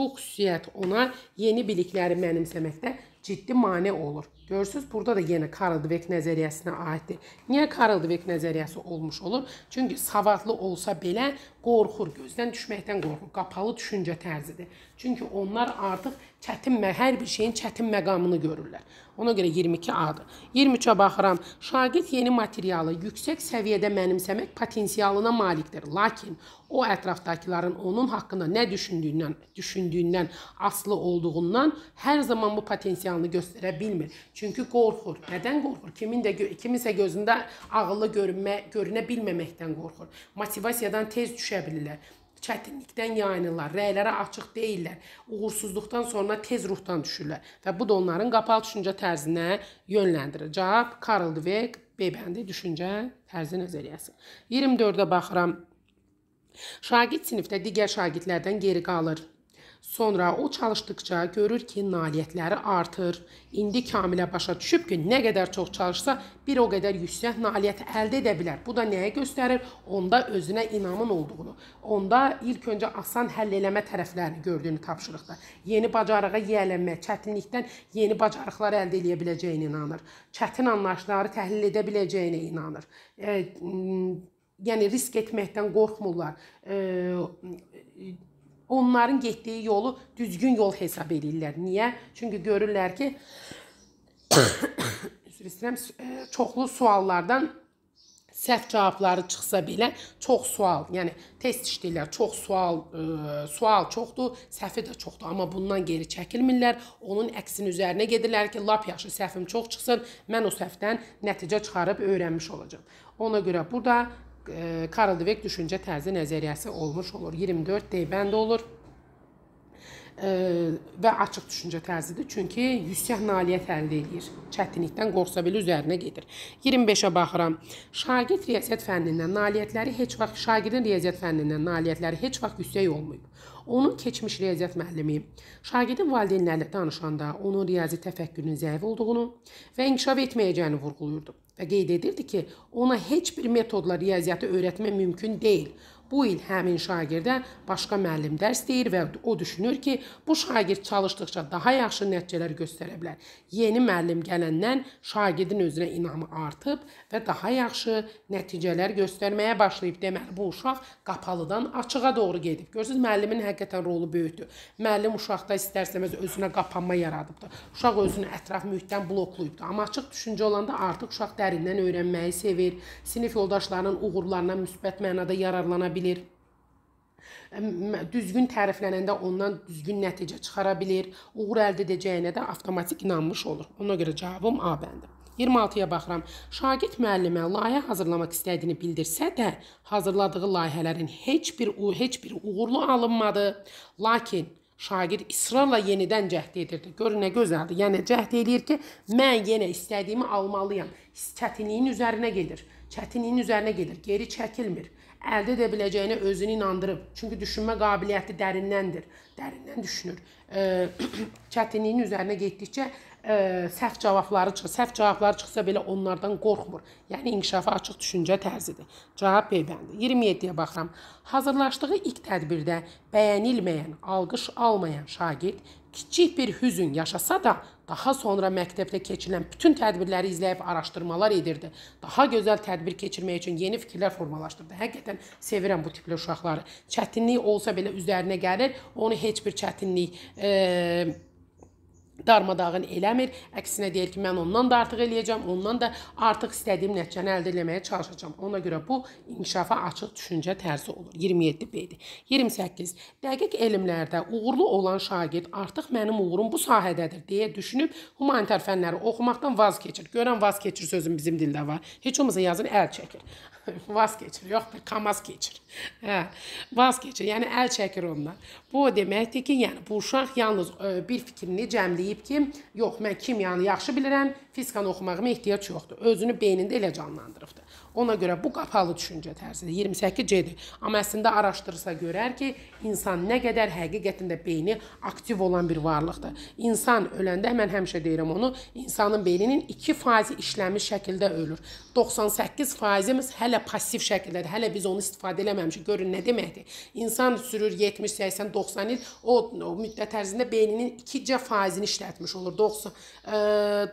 S1: bu xüsusiyyət ona yeni bilikləri mənimsəməkdə ciddi mane olur. Görürsüz, burada da yenə Karl Dweck nəzəriyyəsinə aiddir. Niyə Karl Dweck nəzəriyyəsi olmuş olur? Çünki savadlı olsa belə qorxur, gözdən düşməkdən qorxur. Qapalı düşüncə tərzidir. Çünki onlar artıq çətin hər bir şeyin çətin məqamını görürlər. Ona görə 22 A-dır. 23-ə baxıram. Şagird yeni materialı yüksək səviyyədə mənimsəmək potensialına malikdir. Lakin o ətrafdakıların onun haqqında nə düşündüyündən, düşündüyündən aslı olduğundan hər zaman bu potensialını göstərə bilmir. Çünki Çünki qorxur. Nədən qorxur? Kimin də kimisə gözündə ağıllı görünmə, görünə bilməməkdən qorxur. Motivasiyadan tez düşə bilirlər. Çətinlikdən yayınırlar, rəylərə açıq deyillər. Uğursuzluqdan sonra tez ruhdan düşürlər və bu da onların qapalı düşüncə tərzinə yönləndirir. Cavab Karl Dweck B bəndi düşüncə tərzi nəzəriyyəsi. 24-ə baxıram. Şagird sinifdə digər şagirdlərdən geri qalır Sonra o çalışdıqca görür ki, nailiyyətləri artır. İndi Kamilə başa düşüb ki, nə qədər çox çalışsa, bir o qədər yüksək nailiyyət əldə edə bilər. Bu da nəyə göstərir? Onda özünə inamın olduğunu, onda ilk öncə asan həll eləmə tərəflərini gördüyünü tapşırıqda. Yeni bacarığa yiyələnmə, çətinlikdən yeni bacarıqlar əldə edə biləcəyinə inanır. Çətin anlayışları təhlil edə biləcəyinə inanır. E, yəni risk etməkdən qorxmurlar. E, onların getdiyi yolu düzgün yol hesab edirlər. Niyə? Çünki görürlər ki, üzr istəyirəm, e, çoxlu suallardan səhv cavabları çıxsa belə çox sual, yəni test işləyirlər, çox sual, ə, e, sual çoxdur, səhvi də çoxdur, amma bundan geri çəkilmirlər. Onun əksinin üzərinə gedirlər ki, lap yaxşı səhvim çox çıxsın, mən o səhvdən nəticə çıxarıb öyrənmiş olacağam. Ona görə burada Karl Dweck düşüncə tərzi nəzəriyyəsi olmuş olur. 24D bənd olur və açıq düşüncə tərzidir. Çünki yüksək nailiyyət əldə edir. Çətinlikdən qorxsa belə üzərinə gedir. 25-ə baxıram. Şagird riyaziyyat fənnindən nailiyyətləri heç vaxt şagirdin riyaziyyat fənnindən nailiyyətləri heç vaxt yüksək olmayıb. Onun keçmiş riyaziyyat müəllimi şagirdin valideynləri danışanda onun riyazi təfəkkürünün zəif olduğunu və inkişaf etməyəcəyini vurğulayırdı və qeyd edirdi ki, ona heç bir metodla riyaziyyatı öyrətmək mümkün deyil bu il həmin şagirdə başqa müəllim dərs deyir və o düşünür ki, bu şagird çalışdıqca daha yaxşı nəticələr göstərə bilər. Yeni müəllim gələndən şagirdin özünə inamı artıb və daha yaxşı nəticələr göstərməyə başlayıb. Deməli, bu uşaq qapalıdan açığa doğru gedib. Görürsüz, müəllimin həqiqətən rolu böyükdür. Müəllim uşaqda istərsəmiz özünə qapanma yaradıbdı. Uşaq özünü ətraf mühitdən bloklayıbdı. Amma açıq düşüncə olanda artıq uşaq dərindən öyrənməyi sevir, sinif yoldaşlarının uğurlarına müsbət mənada yararlana bilir bilir. Düzgün təriflənəndə ondan düzgün nəticə çıxara bilir. Uğur əldə edəcəyinə də avtomatik inanmış olur. Ona görə cavabım A bəndi. 26-ya baxıram. Şagird müəllimə layihə hazırlamaq istədiyini bildirsə də, hazırladığı layihələrin heç bir heç bir uğurlu alınmadı. Lakin Şagird israrla yenidən cəhd edirdi. Görün nə gözəldir. Yəni cəhd eləyir ki, mən yenə istədiyimi almalıyam. Çətinliyin üzərinə gedir. Çətinliyin üzərinə gedir. Geri çəkilmir əldə edə biləcəyinə özünü inandırıb. Çünki düşünmə qabiliyyəti dərindəndir. Dərindən düşünür. Çətinliyin üzərinə getdikcə ə, səhv cavabları çıxır. Səhv cavablar çıxsa belə onlardan qorxmur. Yəni inkişafa açıq düşüncə tərzidir. Cavab B bəndi. 27-yə baxıram. Hazırlaşdığı ilk tədbirdə bəyənilməyən, alqış almayan şagird kiçik bir hüzün yaşasa da, daha sonra məktəbdə keçirilən bütün tədbirləri izləyib araşdırmalar edirdi. Daha gözəl tədbir keçirmək üçün yeni fikirlər formalaşdırdı. Həqiqətən sevirəm bu tipli uşaqları. Çətinlik olsa belə üzərinə gəlir. Onu heç bir çətinlik e, darmadağın eləmir. Əksinə deyir ki, mən ondan da artıq eləyəcəm, ondan da artıq istədiyim nəticəni əldə etməyə çalışacağam. Ona görə bu inkişafa açıq düşüncə tərzi olur. 27 B-dir. 28. Dəqiq elmlərdə uğurlu olan şagird artıq mənim uğurum bu sahədədir deyə düşünüb humanitar fənləri oxumaqdan vaz keçir. Görən vaz keçir sözün bizim dildə var. Heç olmasa yazın əl çəkir. vazgeçir. Yox, bir kamaz keçir. Hə, vazgeçir. Yəni əl çəkir ondan. Bu o deməkdir ki, yəni bu uşaq yalnız ə, e, bir fikrini cəmləyib ki, yox, mən kimyanı yaxşı bilirəm, fizikanı oxumağıma ehtiyac yoxdur. Özünü beynində elə canlandırıbdı. Ona görə bu qapalı düşüncə tərzidir. 28C-dir. Amma əslində araşdırsa görər ki, insan nə qədər həqiqətən də beyni aktiv olan bir varlıqdır. İnsan öləndə mən həmişə deyirəm onu, insanın beyninin 2 faizi işləmiş şəkildə ölür. 98%imiz hələ passiv şəkildədir. Hələ biz onu istifadə eləməmişik. Görün nə deməkdir. İnsan sürür 70, 80, 90 il o, o müddət ərzində beyninin 2-cə faizini işlətmiş olur. 90 ə,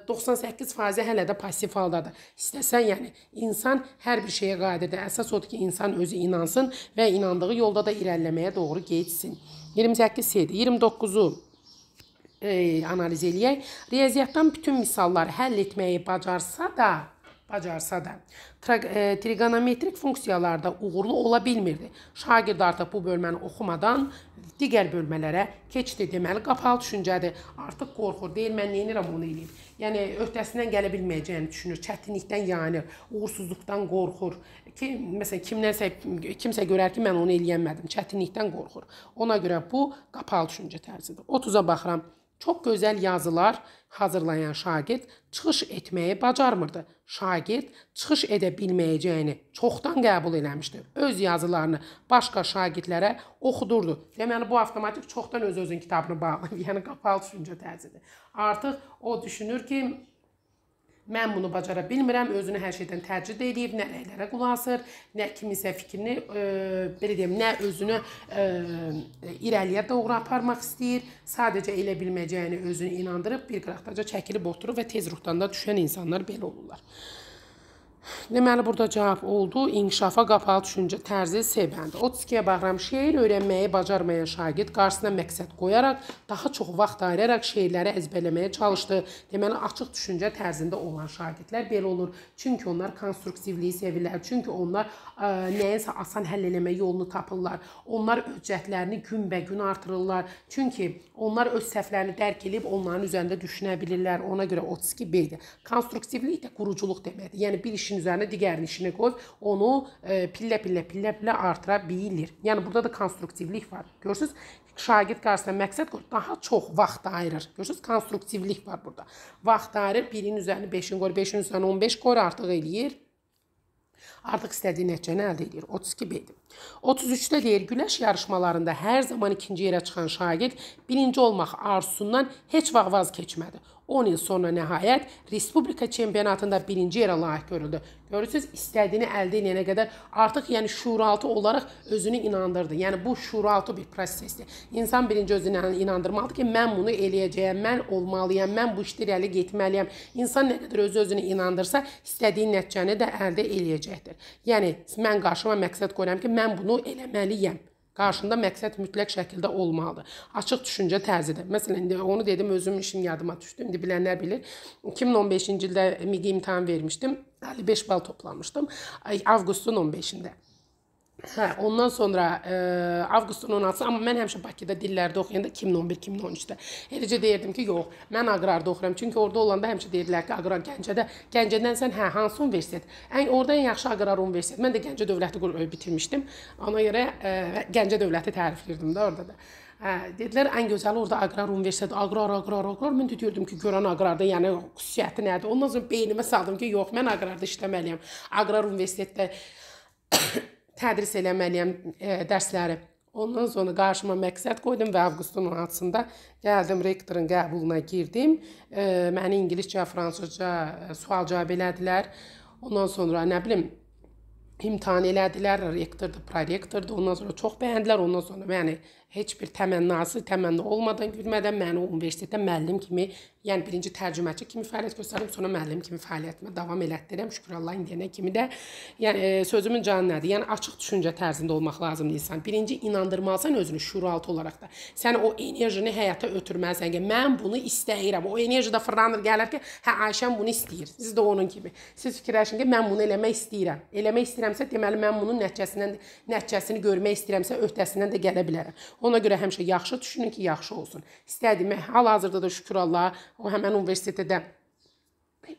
S1: 98% hələ də passiv haldadır. İstəsən, yəni insan hər bir şeyə qadirdir. Əsas odur ki, insan özü inansın və inandığı yolda da irəliləməyə doğru getsin. 28-7, 29-u e, analiz eləyək. Riyaziyyatdan bütün misalları həll etməyi bacarsa da, bacarsa da e, trigonometrik funksiyalarda uğurlu ola bilmirdi. Şagird artıq bu bölməni oxumadan digər bölmələrə keçdi. Deməli, qapalı düşüncədir. Artıq qorxur, deyir mən nə edirəm bunu eləyib. Yəni öhdəsindən gələ bilməyəcəyini düşünür, çətinlikdən yanır, uğursuzluqdan qorxur. Ki məsələn kimdənsə kimsə görər ki, mən onu eləyənmədim, çətinlikdən qorxur. Ona görə bu qapalı düşüncə tərzidir. 30-a baxıram. Çox gözəl yazılar hazırlayan şagird çıxış etməyi bacarmırdı. Şagird çıxış edə bilməyəcəyini çoxdan qəbul eləmişdi. Öz yazılarını başqa şagirdlərə oxudurdu. Deməli yəni bu avtomatik çoxdan öz-özün kitabını bağlayır. Yəni qapalı düşüncə tərzidir. Artıq o düşünür ki, Mən bunu bacara bilmirəm, özünü hər şeydən təcrid edib, nə rəylərə qulaq asır, nə kiminsə fikrini, e, belə deyim, nə özünü e, irəliyə doğru aparmaq istəyir, sadəcə elə bilməyəcəyini özünü inandırıb bir qıraqdaca çəkilib oturur və tez ruhdan da düşən insanlar belə olurlar. Deməli burada cavab oldu inkişafa qapalı düşüncə tərzi C bəndi. 32-yə bağıram şeir öyrənməyi bacarmayan şagird qarşısına məqsəd qoyaraq daha çox vaxt ayıraraq şeirləri əzbərləməyə çalışdı. Deməli açıq düşüncə tərzində olan şagirdlər belə olur. Çünki onlar konstruktivliyi sevirlər. Çünki onlar ə, e, nəyinsə asan həll eləmə yolunu tapırlar. Onlar öz cəhdlərini günbəgün artırırlar. Çünki onlar öz səhvlərini dərk edib onların üzərində düşünə bilirlər. Ona görə 32 B-dir. Konstruktivlik də quruculuq deməkdir. Yəni bir işin üzərinə digərini işinə qoy, onu pillə-pillə, e, pillə-pillə artıra bilir. Yəni burada da konstruktivlik var. Görürsüz? Şagird qarşısında məqsəd qoyur, daha çox vaxt ayırır. Görürsüz? Konstruktivlik var burada. Vaxt ayırır, 1-in üzərinə 5-in qoyur, 5-in üzərinə 15 qoyur, artıq eləyir. Artıq istədiyi nəticəni əldə edir. 32 B-dir. 33-də deyir, güləş yarışmalarında hər zaman ikinci yerə çıxan şagird birinci olmaq arzusundan heç vaxt vaz keçmədi. 10 il sonra nəhayət Respublika çempionatında birinci yerə layiq görüldü. Görürsüz, istədiyini əldə edənə qədər artıq yəni şuuraltı olaraq özünü inandırdı. Yəni bu şuuraltı bir prosesdir. İnsan birinci özünə inandırmalıdır ki, mən bunu eləyəcəyəm, mən olmalıyam, mən bu işdə irəli getməliyəm. İnsan nə qədər özü özünü inandırsa, istədiyi nəticəni də əldə eləyəcəkdir. Yəni mən qarşıma məqsəd qoyuram ki, mən bunu eləməliyəm. Qarşında məqsəd mütləq şəkildə olmalıdır. Açıq düşüncə tərzidir. Məsələn, indi onu dedim, özüm işim yadıma düşdü. İndi bilənlər bilir. 2015-ci ildə MİQ imtahan vermişdim. 55 bal toplamışdım avqustun 15-də. Hə, ondan sonra ə, e, avqustun 16-sı, amma mən həmişə Bakıda dillərdə oxuyanda 2011-2013-də eləcə deyirdim ki, yox, mən aqrarda oxuyuram. Çünki orada olanda həmişə deyirdilər ki, aqrar Gəncədə, Gəncədən sən hə, hansı universitet? Ən orada ən yaxşı aqrar universitet. Mən də Gəncə Dövləti bitirmişdim. Ona görə e, ə, Gəncə Dövləti tərifləyirdim də orada da. Hə, dedilər ən gözəli orada aqrar universitet, aqrar, aqrar, aqrar. Mən də deyirdim ki, görən aqrarda, yəni xüsusiyyəti nədir? Ondan sonra beynimə saldım ki, yox, mən aqrarda işləməliyəm. Aqrar universitetdə tədris eləməliyəm e, dərsləri. Ondan sonra qarşıma məqsəd qoydum və avqustun 16-sında gəldim rektorun qəbuluna girdim. E, məni ingiliscə, fransızca e, sual-cavab elədilər. Ondan sonra nə bilim imtahan elədilər, rektordur, prorektordur. Ondan sonra çox bəyəndilər. Ondan sonra məni heç bir təmənnası, təmənna olmadan gülmədən məni o universitetdə müəllim kimi, yəni birinci tərcüməçi kimi fəaliyyət göstərdim, sonra müəllim kimi fəaliyyətimə davam elətdirəm. Şükür Allah indiyənə kimi də. Yəni e, sözümün canı nədir? Yəni açıq düşüncə tərzində olmaq lazımdır insan. Birinci inandırmalısan özünü şüuraltı olaraq da. Sən o enerjini həyata ötürməlisən ki, mən bunu istəyirəm. O enerji də fırlanır gəlir ki, hə Ayşəm bunu istəyir. Siz də onun kimi. Siz fikirləşin ki, mən bunu eləmək istəyirəm. Eləmək istəyirəmsə deməli mən bunun nəticəsindən nəticəsini görmək istəyirəmsə öhdəsindən də gələ bilərəm. Ona görə həmişə yaxşı düşünün ki, yaxşı olsun. İstədiyimə hə, hal-hazırda da şükür Allah, o həmin universitetdə də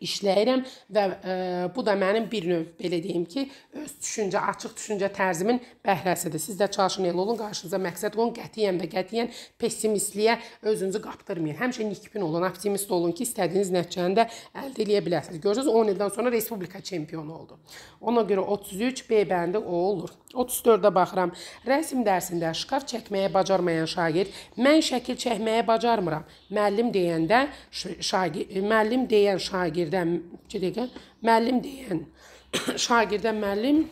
S1: işləyirəm və ə, e, bu da mənim bir növ belə deyim ki, öz düşüncə, açıq düşüncə tərzimin bəhrəsidir. Siz də çalışın elə olun, qarşınıza məqsəd qoyun, qətiyyən və qətiyyən pessimistliyə özünüzü qapdırmayın. Həmişə nikbin olun, optimist olun ki, istədiyiniz nəticəni də əldə edə biləsiniz. Görürsüz 10 ildən sonra respublika çempionu oldu. Ona görə 33 B bəndi o olur. 34-də baxıram. Rəsm dərsində şkaf çəkməyə bacarmayan şagird, mən şəkil çəkməyə bacarmıram. Müəllim deyəndə şagird, müəllim deyən şagird şagirdən, ki deyək, müəllim deyən, şagirdən müəllim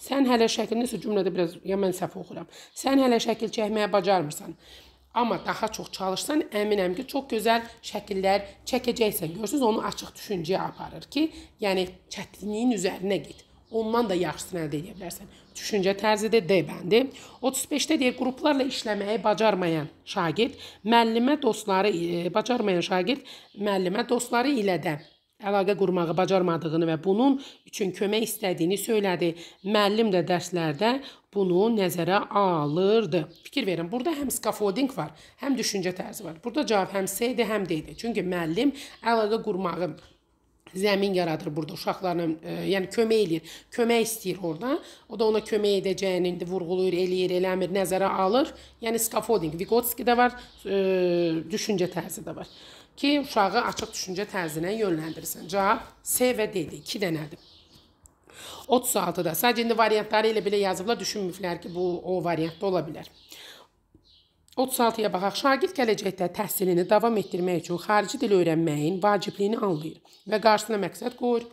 S1: sən hələ şəklini cümlədə biraz ya mən səhv oxuyuram. Sən hələ şəkil çəkməyə bacarmırsan. Amma daha çox çalışsan, əminəm ki, çox gözəl şəkillər çəkəcəksən. Görürsüz, onu açıq düşüncəyə aparır ki, yəni çətinliyin üzərinə get. Ondan da yaxşısını əldə edə bilərsən. Düşüncə tərzidir D bəndi. 35-də deyir qruplarla işləməyi bacarmayan şagird müəllimə dostları e, bacarmayan şagird müəllimə dostları ilə də əlaqə qurmağı bacarmadığını və bunun üçün kömək istədiyini söylədi. Müəllim də dərslərdə bunu nəzərə alırdı. Fikir verin, burada həm scaffolding var, həm düşüncə tərzi var. Burada cavab həm C-dir, həm D-dir. Çünki müəllim əlaqə qurmağı zəmin yaradır burada uşaqlarına, e, yəni kömək eləyir, kömək istəyir orada. O da ona kömək edəcəyini indi vurğulayır, eləyir, eləmir, nəzərə alır. Yəni scaffolding, Vygotsky də var, e, düşüncə tərzi də var ki, uşağı açıq düşüncə tərzinə yönləndirsən. Cavab C və D-dir. 2 dənədir. 36-da. Sadəcə indi variantları ilə belə yazıblar, düşünmürlər ki, bu o variantda ola bilər. 36-ya baxaq. Şagird gələcəkdə təhsilini davam etdirmək üçün xarici dil öyrənməyin vacibliyini anlayır və qarşısına məqsəd qoyur.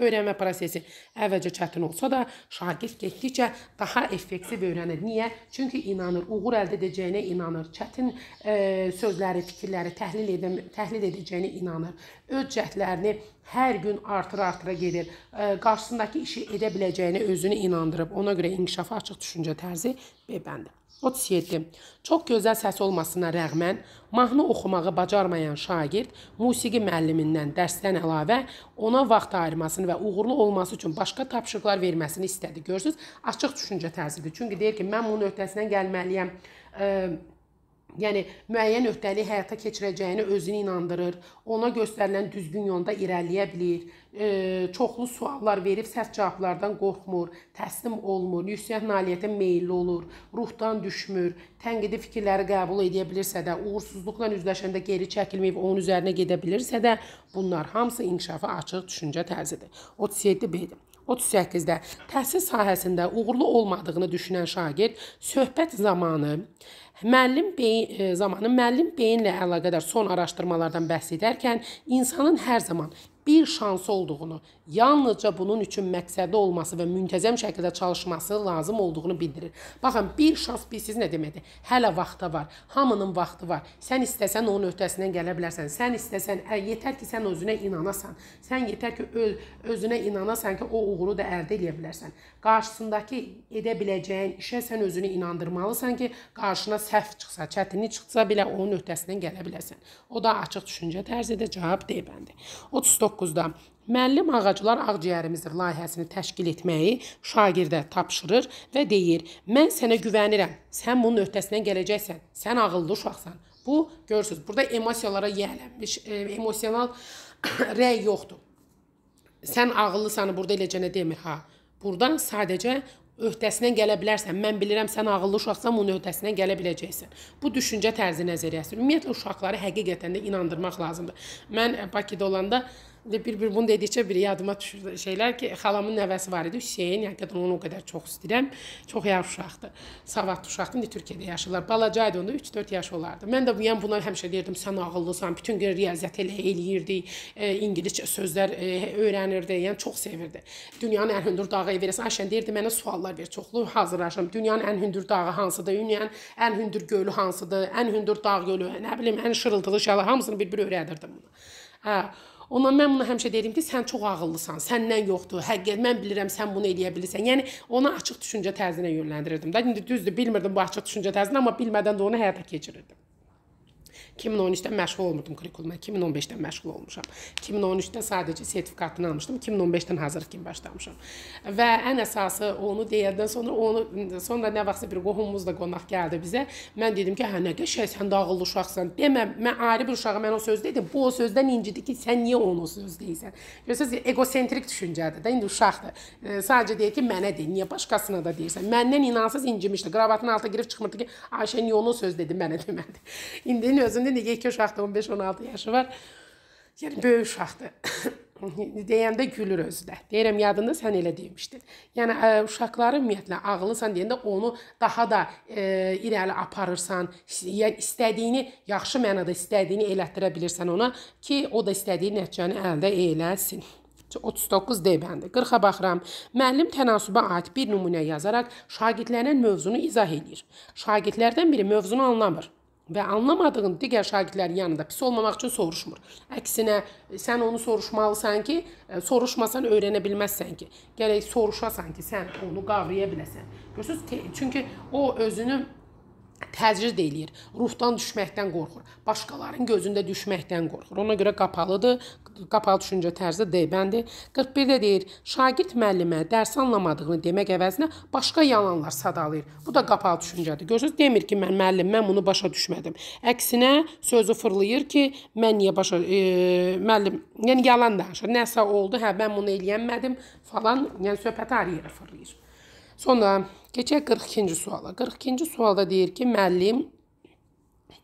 S1: Öyrənmə prosesi əvvəlcə çətin olsa da, şagird getdikcə daha effektiv öyrənir. Niyə? Çünki inanır, uğur əldə edəcəyinə inanır, çətin e, sözləri, fikirləri təhlil edən təhlil edəcəyinə inanır. Öz cəhdlərini hər gün artıra-artıra gedir. E, qarşısındakı işi edə biləcəyinə özünü inandırıb. Ona görə inkişafa açıq düşüncə tərzi B bəndi. 37. Çox gözəl səs olmasına rəğmən mahnı oxumağı bacarmayan şagird musiqi müəllimindən dərsdən əlavə ona vaxt ayırmasını və uğurlu olması üçün başqa tapşırıqlar verməsini istədi. Görürsüz, açıq düşüncə tərzidir. Çünki deyir ki, mən bunun öhdəsindən gəlməliyəm. E, yəni müəyyən öhdəlik həyata keçirəcəyini özünü inandırır, ona göstərilən düzgün yolda irəliyə bilir, e, çoxlu suallar verib sərt cavablardan qorxmur, təslim olmur, yüksək nailiyyətə meylli olur, ruhdan düşmür, tənqidi fikirləri qəbul edə bilirsə də, uğursuzluqla üzləşəndə geri çəkilməyib onun üzərinə gedə bilirsə də, bunlar hamısı inkişafa açıq düşüncə tərzidir. 37B-dir. 38-də təhsil sahəsində uğurlu olmadığını düşünən şagird söhbət zamanı Müəllim beyin e, zamanı müəllim beyinlə əlaqədar son araşdırmalardan bəhs edərkən insanın hər zaman bir şansı olduğunu, yalnızca bunun üçün məqsədi olması və müntəzəm şəkildə çalışması lazım olduğunu bildirir. Baxın, bir şans bilsiz nə deməkdir? Hələ vaxta var. Hamının vaxtı var. Sən istəsən onun öhdəsindən gələ bilərsən. Sən istəsən, ə, yetər ki, sən özünə inanasan. Sən yetər ki, öz, özünə inanasan ki, o uğuru da əldə edə bilərsən. Qarşısındakı edə biləcəyin işə sən özünü inandırmalısan ki, qarşına səhv çıxsa, çətinlik çıxsa belə onun öhdəsindən gələ bilərsən. O da açıq düşüncə tərzidir, cavab D bəndi. 39 9-da Müəllim ağaclar ağciyərimizdir layihəsini təşkil etməyi şagirdə tapşırır və deyir: "Mən sənə güvənirəm. Sən bunun öhdəsindən gələcəksən. Sən ağıllı uşaqsan." Bu görürsüz, burada emosiyalara yiyələnmiş, e, emosional rəy yoxdur. Sən ağıllısan burada eləcə nə demir ha. Burdan sadəcə öhdəsindən gələ bilərsən. Mən bilirəm sən ağıllı uşaqsan, bunun öhdəsindən gələ biləcəksən. Bu düşüncə tərzi nəzəriyyəsi. Ümumiyyətlə uşaqları həqiqətən də inandırmaq lazımdır. Mən Bakıda olanda e, bir-bir bunu dedikcə biri yadıma düşür şeylər ki, xalamın nəvəsi var idi Hüseyn, həqiqətən onu o qədər çox istəyirəm. Çox yaxşı uşaqdır. Savadlı uşaqdır. İndi Türkiyədə yaşayırlar. Balaca idi onda 3-4 yaş olardı. Mən də yəni buna həmişə deyirdim, sən ağıllısan, bütün gün riyaziyyat elə eləyirdik, e, ingiliscə sözlər e, öyrənirdi, yəni çox sevirdi. Dünyanın ən hündür dağı Everest. Ayşən deyirdi mənə suallar ver, çoxlu hazırlaşıram. Dünyanın ən hündür dağı hansıdır? Dünyanın ən hündür gölü hansıdır? Ən hündür dağ gölü, nə bilim, ən şırıltılı şələ hamısını bir-bir öyrədirdim buna. Hə, Ondan mən bunu həmişə deyirəm ki, sən çox ağıllısan, səndən yoxdur. Həqiqət mən bilirəm sən bunu eləyə bilirsən. Yəni ona açıq düşüncə tərzinə yönləndirirdim də. İndi düzdür, bilmirdim bu açıq düşüncə tərzini, amma bilmədən də onu həyata keçirirdim. 2013-də məşğul olmurdum kurikulumla. 2015-də məşğul olmuşam. 2013-də sadəcə sertifikatını almışdım. 2015-dən hazır kimi başlamışam. Və ən əsası onu deyəndən sonra onu sonra nə vaxtsa bir qohumumuz da qonaq gəldi bizə. Mən dedim ki, hə nə qəşəng sən dağıllı uşaqsan. Demə, mən ayrı bir uşağa mən o söz dedim. Bu o sözdən incidi ki, sən niyə onu söz deyirsən? Görürsüz, egosentrik düşüncədir də indi uşaqdır. E, sadəcə deyir ki, mənə deyir, niyə başqasına da deyirsən? Məndən inansız incimişdi. Qravatın altına girib çıxmırdı ki, Ayşə niyə onu söz dedi, mənə demədi. İndinin özündə indi niyə 2 uşaqdır, 15-16 yaşı var. Yəni böyük uşaqdır. deyəndə gülür özü də. Deyirəm yadında sən elə demişdin. Yəni ə, uşaqları ümumiyyətlə ağlısan deyəndə onu daha da ə, irəli aparırsan, yəni istədiyini yaxşı mənada istədiyini elətdirə bilirsən ona ki, o da istədiyi nəticəni əldə eləsin. 39D bəndi. 40-a baxıram. Müəllim tənasuba aid bir nümunə yazaraq şagirdlərinə mövzunu izah eləyir. Şagirdlərdən biri mövzunu anlamır və anlamadığın digər şagirdlərin yanında pis olmamaq üçün soruşmur. Əksinə, sən onu soruşmalısan ki, e, soruşmasan öyrənə bilməzsən ki. Gərək soruşasan ki, sən onu qavraya biləsən. Görürsüz? Çünki o özünü təcrid eləyir. Ruhdan düşməkdən qorxur. Başqalarının gözündə düşməkdən qorxur. Ona görə qapalıdır, qapalı düşüncə tərzi D bəndi. 41-də deyir, şagird müəllimə dərsi anlamadığını demək əvəzinə başqa yalanlar sadalayır. Bu da qapalı düşüncədir. Görürsüz, demir ki, mən müəllim, mən bunu başa düşmədim. Əksinə sözü fırlayır ki, mən niyə başa e, müəllim, yəni yalan danışır. Nəsə oldu, hə mən bunu eləyənmədim falan, yəni söhbəti hər yerə fırlayır. Sonra keçək 42-ci suala. 42-ci sualda deyir ki, müəllim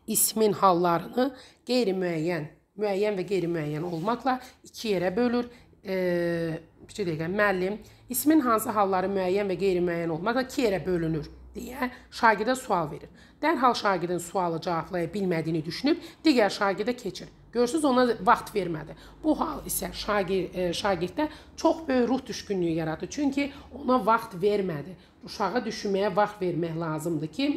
S1: ismin hallarını qeyri-müəyyən müəyyən və qeyri-müəyyən olmaqla iki yerə bölür. E, bir şey deyək, müəllim ismin hansı halları müəyyən və qeyri-müəyyən olmaqla iki yerə bölünür deyə şagirdə sual verir. Dərhal şagirdin sualı cavablaya bilmədiyini düşünüb digər şagirdə keçir. Görürsüz, ona vaxt vermədi. Bu hal isə şagird şagirddə çox böyük ruh düşkünlüyü yaradır. Çünki ona vaxt vermədi. Uşağa düşünməyə vaxt vermək lazımdır ki,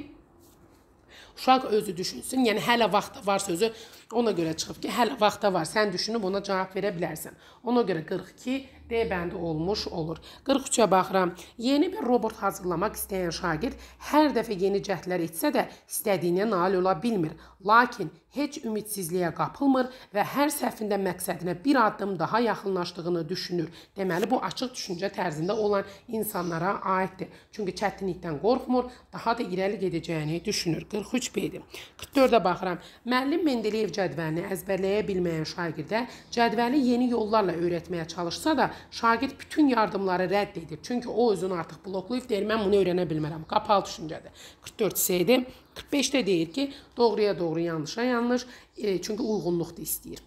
S1: uşaq özü düşünsün. Yəni hələ vaxt var sözü Ona görə çıxıb ki, hələ vaxta var. Sən düşünüb ona cavab verə bilərsən. Ona görə 42 D bəndi olmuş olur. 43-ə baxıram. Yeni bir robot hazırlamaq istəyən şagird hər dəfə yeni cəhdlər etsə də istədiyinə nail ola bilmir. Lakin heç ümidsizliyə qapılmır və hər səhvində məqsədinə bir addım daha yaxınlaşdığını düşünür. Deməli bu açıq düşüncə tərzində olan insanlara aiddir. Çünki çətinlikdən qorxmur, daha da irəli gedəcəyini düşünür. 43 B-dir. 44-ə baxıram. Müəllim Mendeleyev cədvəlini əzbərləyə bilməyən şagirdə cədvəli yeni yollarla öyrətməyə çalışsa da, şagird bütün yardımları rədd edir. Çünki o özünü artıq bloklayıb deyir, mən bunu öyrənə bilmərəm. Qapalı düşüncədir. 44C-dir. 45-də deyir ki, doğruya doğru, yanlışa yanlış, e, çünki uyğunluq da istəyir.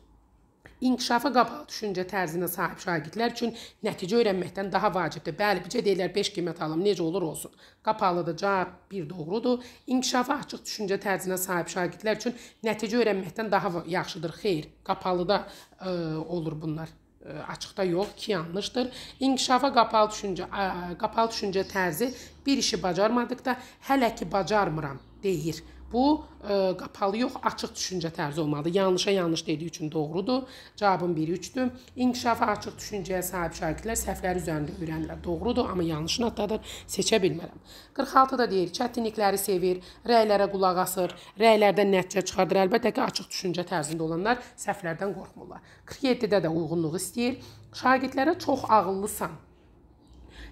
S1: İnkişafa qabağa düşüncə tərzinə sahib şagirdlər üçün nəticə öyrənməkdən daha vacibdir. Bəli, bizə deyirlər 5 qiymət alım, necə olur olsun. Qapalıda cavab bir doğrudur. İnkişafa açıq düşüncə tərzinə sahib şagirdlər üçün nəticə öyrənməkdən daha yaxşıdır. Xeyr, qapalıda ə, e, olur bunlar ə, e, açıqda yox, ki yanlışdır. İnkişafa qapalı düşüncə ə, qapalı düşüncə tərzi bir işi bacarmadıqda hələ ki bacarmıram deyir Bu ə, e, qapalı yox, açıq düşüncə tərzi olmalıdır. Yanlışa yanlış dediyi üçün doğrudur. Cavabın biri 3-dür. İnkişafa açıq düşüncəyə sahib şagirdlər səhvlər üzərində öyrənirlər. Doğrudur, amma yanlışın addadır. Seçə bilmərəm. 46-da deyir, çətinlikləri sevir, rəylərə qulaq asır, rəylərdən nəticə çıxardır. Əlbəttə ki, açıq düşüncə tərzində olanlar səhvlərdən qorxmurlar. 47-də də uyğunluğu istəyir. Şagirdlərə çox ağıllısan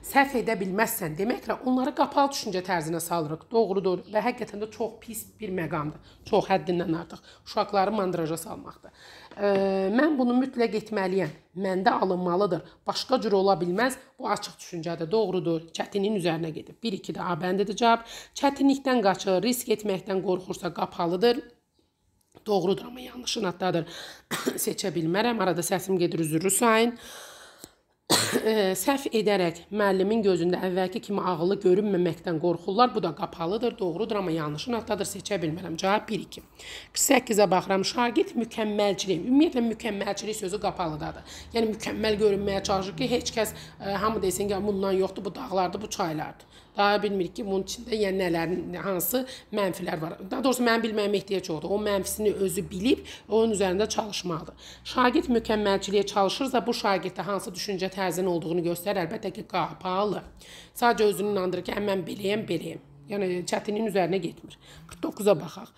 S1: səhv edə bilməzsən deməklə onları qapalı düşüncə tərzinə salırıq. Doğrudur və həqiqətən də çox pis bir məqamdır. Çox həddindən artıq uşaqları mandraja salmaqdır. E, mən bunu mütləq etməliyəm. Məndə alınmalıdır. Başqa cür ola bilməz. Bu açıq düşüncədir. Doğrudur. Çətinin üzərinə gedib. 1 2 də A bəndidir cavab. Çətinlikdən qaçır, risk etməkdən qorxursa qapalıdır. Doğrudur, amma yanlışın addadır. Seçə bilmərəm. Arada səsim gedir, üzrü sayın. səhv edərək müəllimin gözündə əvvəlki kimi ağıllı görünməməkdən qorxurlar. Bu da qapalıdır, doğrudur, amma yanlışı nöqtədir, seçə bilmirəm. Cavab 1 2. 48-ə baxıram. Şagird mükəmməlçilik. Ümumiyyətlə mükəmməlçilik sözü qapalıdadır. Yəni mükəmməl görünməyə çalışır ki, heç kəs ə, hamı desin ki, bundan yoxdur, bu dağlardır, bu çaylardır. Daha bilmirik ki, bunun içində yəni nələrin, hansı mənfilər var. Daha doğrusu mən bilməyim ehtiyac yoxdur. O mənfisini özü bilib, onun üzərində çalışmalıdır. Şagird mükəmməlçiliyə çalışırsa, bu şagirddə hansı düşüncə tərzinin olduğunu göstərir. Əlbəttə ki, qapalı. Sadəcə özünü inandırır ki, hə, mən beləyəm, beləyəm. Yəni çətinin üzərinə getmir. 49-a baxaq.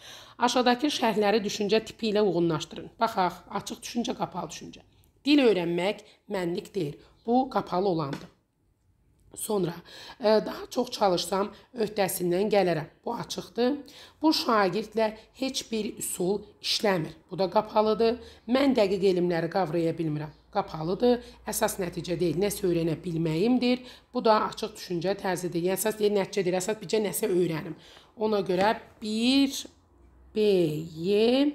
S1: Aşağıdakı şərhləri düşüncə tipi ilə uyğunlaşdırın. Baxaq, açıq düşüncə, qapalı düşüncə. Dil öyrənmək mənlik deyil. Bu qapalı olandır sonra e, daha çox çalışsam öhdəsindən gələrəm. Bu açıqdır. Bu şagirdlə heç bir üsul işləmir. Bu da qapalıdır. Mən dəqiq elmləri qavraya bilmirəm qapalıdır. Əsas nəticə deyil, nəsə öyrənə bilməyimdir. Bu da açıq düşüncə tərzidir. Yəni əsas deyil, nəticədir. Əsas bircə nəsə öyrənim. Ona görə 1 B Y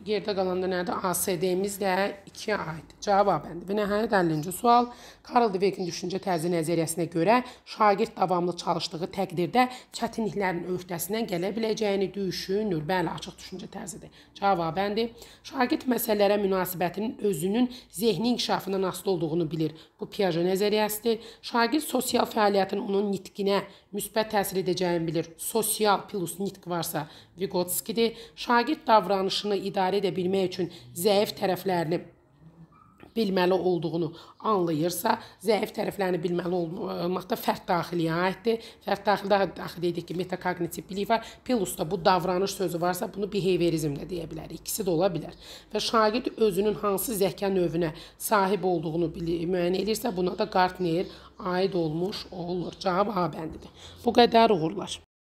S1: Geridə qalanda nədir? ASD-miz də 2-yə aiddir. Cavab abəndi. Və nəhayət 50-ci sual. Karl Dweck'in düşüncə tərzi nəzəriyyəsinə görə şagird davamlı çalışdığı təqdirdə çətinliklərin öhdəsindən gələ biləcəyini düşünür. Bəli, açıq düşüncə tərzidir. Cavab abəndi. Şagird məsələlərə münasibətinin özünün zehni inkişafından asılı olduğunu bilir. Bu Piaget nəzəriyyəsidir. Şagird sosial fəaliyyətin onun nitqinə müsbət təsir edəcəyini bilir. Sosial plus nitq varsa, Vygotskydir. Şagird davranışını idarə idarə edə bilmək üçün zəif tərəflərini bilməli olduğunu anlayırsa, zəif tərəflərini bilməli olmaqda fərd daxiliyə aiddir. Fərd daxildə daxil dedik ki, metakognitiv bilik var. Pilusda bu davranış sözü varsa, bunu behaviorizm də deyə bilərik. İkisi də ola bilər. Və şagird özünün hansı zəka növünə sahib olduğunu bilir, müəyyən edirsə, buna da Gartner aid olmuş olur. Cavab A bəndidir. Bu qədər uğurlar.